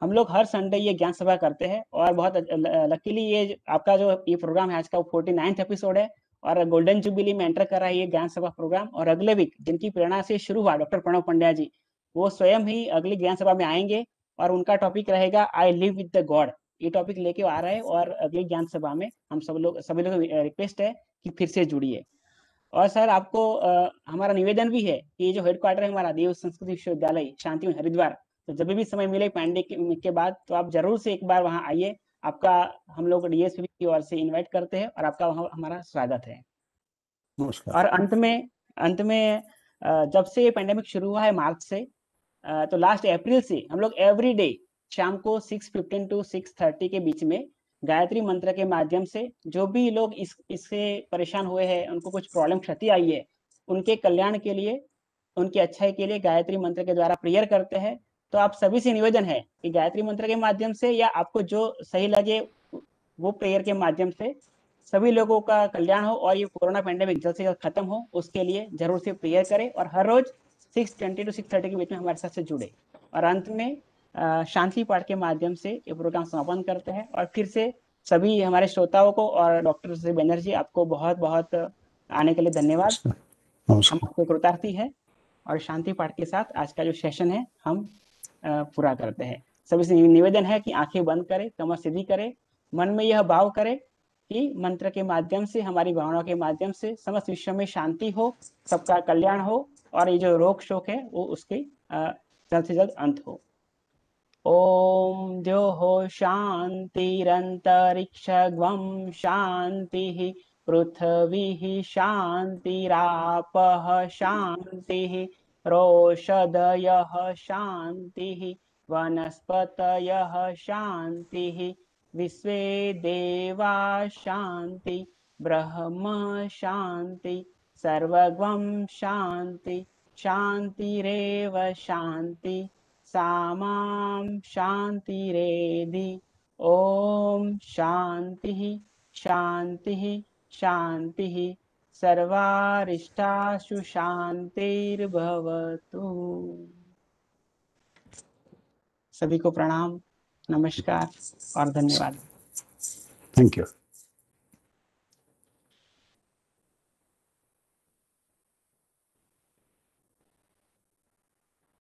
हम लोग हर संडे ये ज्ञान सभा करते हैं और बहुत लकीली ये आपका जो ये प्रोग्राम है आज का वो फोर्टी एपिसोड है और गोल्डन जुबिली में एंटर कर रहा है ये ज्ञान सभा प्रोग्राम और अगले वीक जिनकी प्रेरणा से शुरू हुआ डॉक्टर प्रणव पंड्या जी वो स्वयं ही अगली ज्ञान सभा में आएंगे और उनका टॉपिक रहेगा I live with the god ये टॉपिक लेके आ रहा है और अगली ज्ञान सभा में हम सब लोग सभी लोग रिक्वेस्ट है कि फिर से जुड़िए और सर आपको आ, हमारा निवेदन भी है कि जो हेडक्वार्टर है हमारा देव संस्कृति विश्वविद्यालय शांति हरिद्वार तो जब भी समय मिले पांडे के, के बाद तो आप जरूर से एक बार वहाँ आइए आपका हम लोग डीएसपी की ओर से इनवाइट करते हैं और आपका हमारा स्वागत है और अंत में अंत में जब से ये पेंडेमिक शुरू हुआ है मार्च से तो लास्ट अप्रैल से हम लोग एवरी डे शाम को six fifteen to six thirty के बीच में गायत्री मंत्र के माध्यम से जो भी लोग इस इससे परेशान हुए हैं उनको कुछ प्रॉब्लम क्षति आई है उनके कल्याण के लिए उनकी अच्छाई के लिए गायत्री मंत्र के द्वारा प्रेयर करते हैं तो आप सभी से निवेदन है कि गायत्री मंत्र के माध्यम से या आपको जो सही लगे वो प्रेयर के माध्यम से सभी लोगों का कल्याण हो और ये कोरोना पैंडेमिक जल्द से जल्द खत्म हो उसके लिए जरूर से प्रेयर करें और हर रोज six twenty to six thirty के बीच में हमारे साथ से जुड़े और अंत में शांति पाठ के माध्यम से ये प्रोग्राम समापन करते हैं और फिर से सभी हमारे श्रोताओं को और डॉक्टर बनर्जी आपको बहुत बहुत आने के लिए धन्यवाद हम आपको कृतार्थी है और शांति पाठ के साथ आज का जो सेशन है हम पूरा करते हैं सभी से निवेदन है कि आंखें बंद करें कमर सीधी करें मन में यह भाव करें कि मंत्र के माध्यम से हमारी भावनाओं के माध्यम से समस्त विश्व में शांति हो सबका कल्याण हो और ये जो रोग शोक है वो उसके जल्द से जल्द अंत हो ओम जो हो शांतिरंतरिक्ष शांति पृथ्वी शांतिराप शांति रोषदय शांति वनस्पत शांति विश्व देवा शांति ब्रह्म शांति सर्वगं शांति शान्तिरेव शांति सामां शान्तिरेधि ॐ शांति शांति, शांति सर्वारिष्टाशु शांतिर्भवतु सभी को प्रणाम नमस्कार और धन्यवाद थैंक यू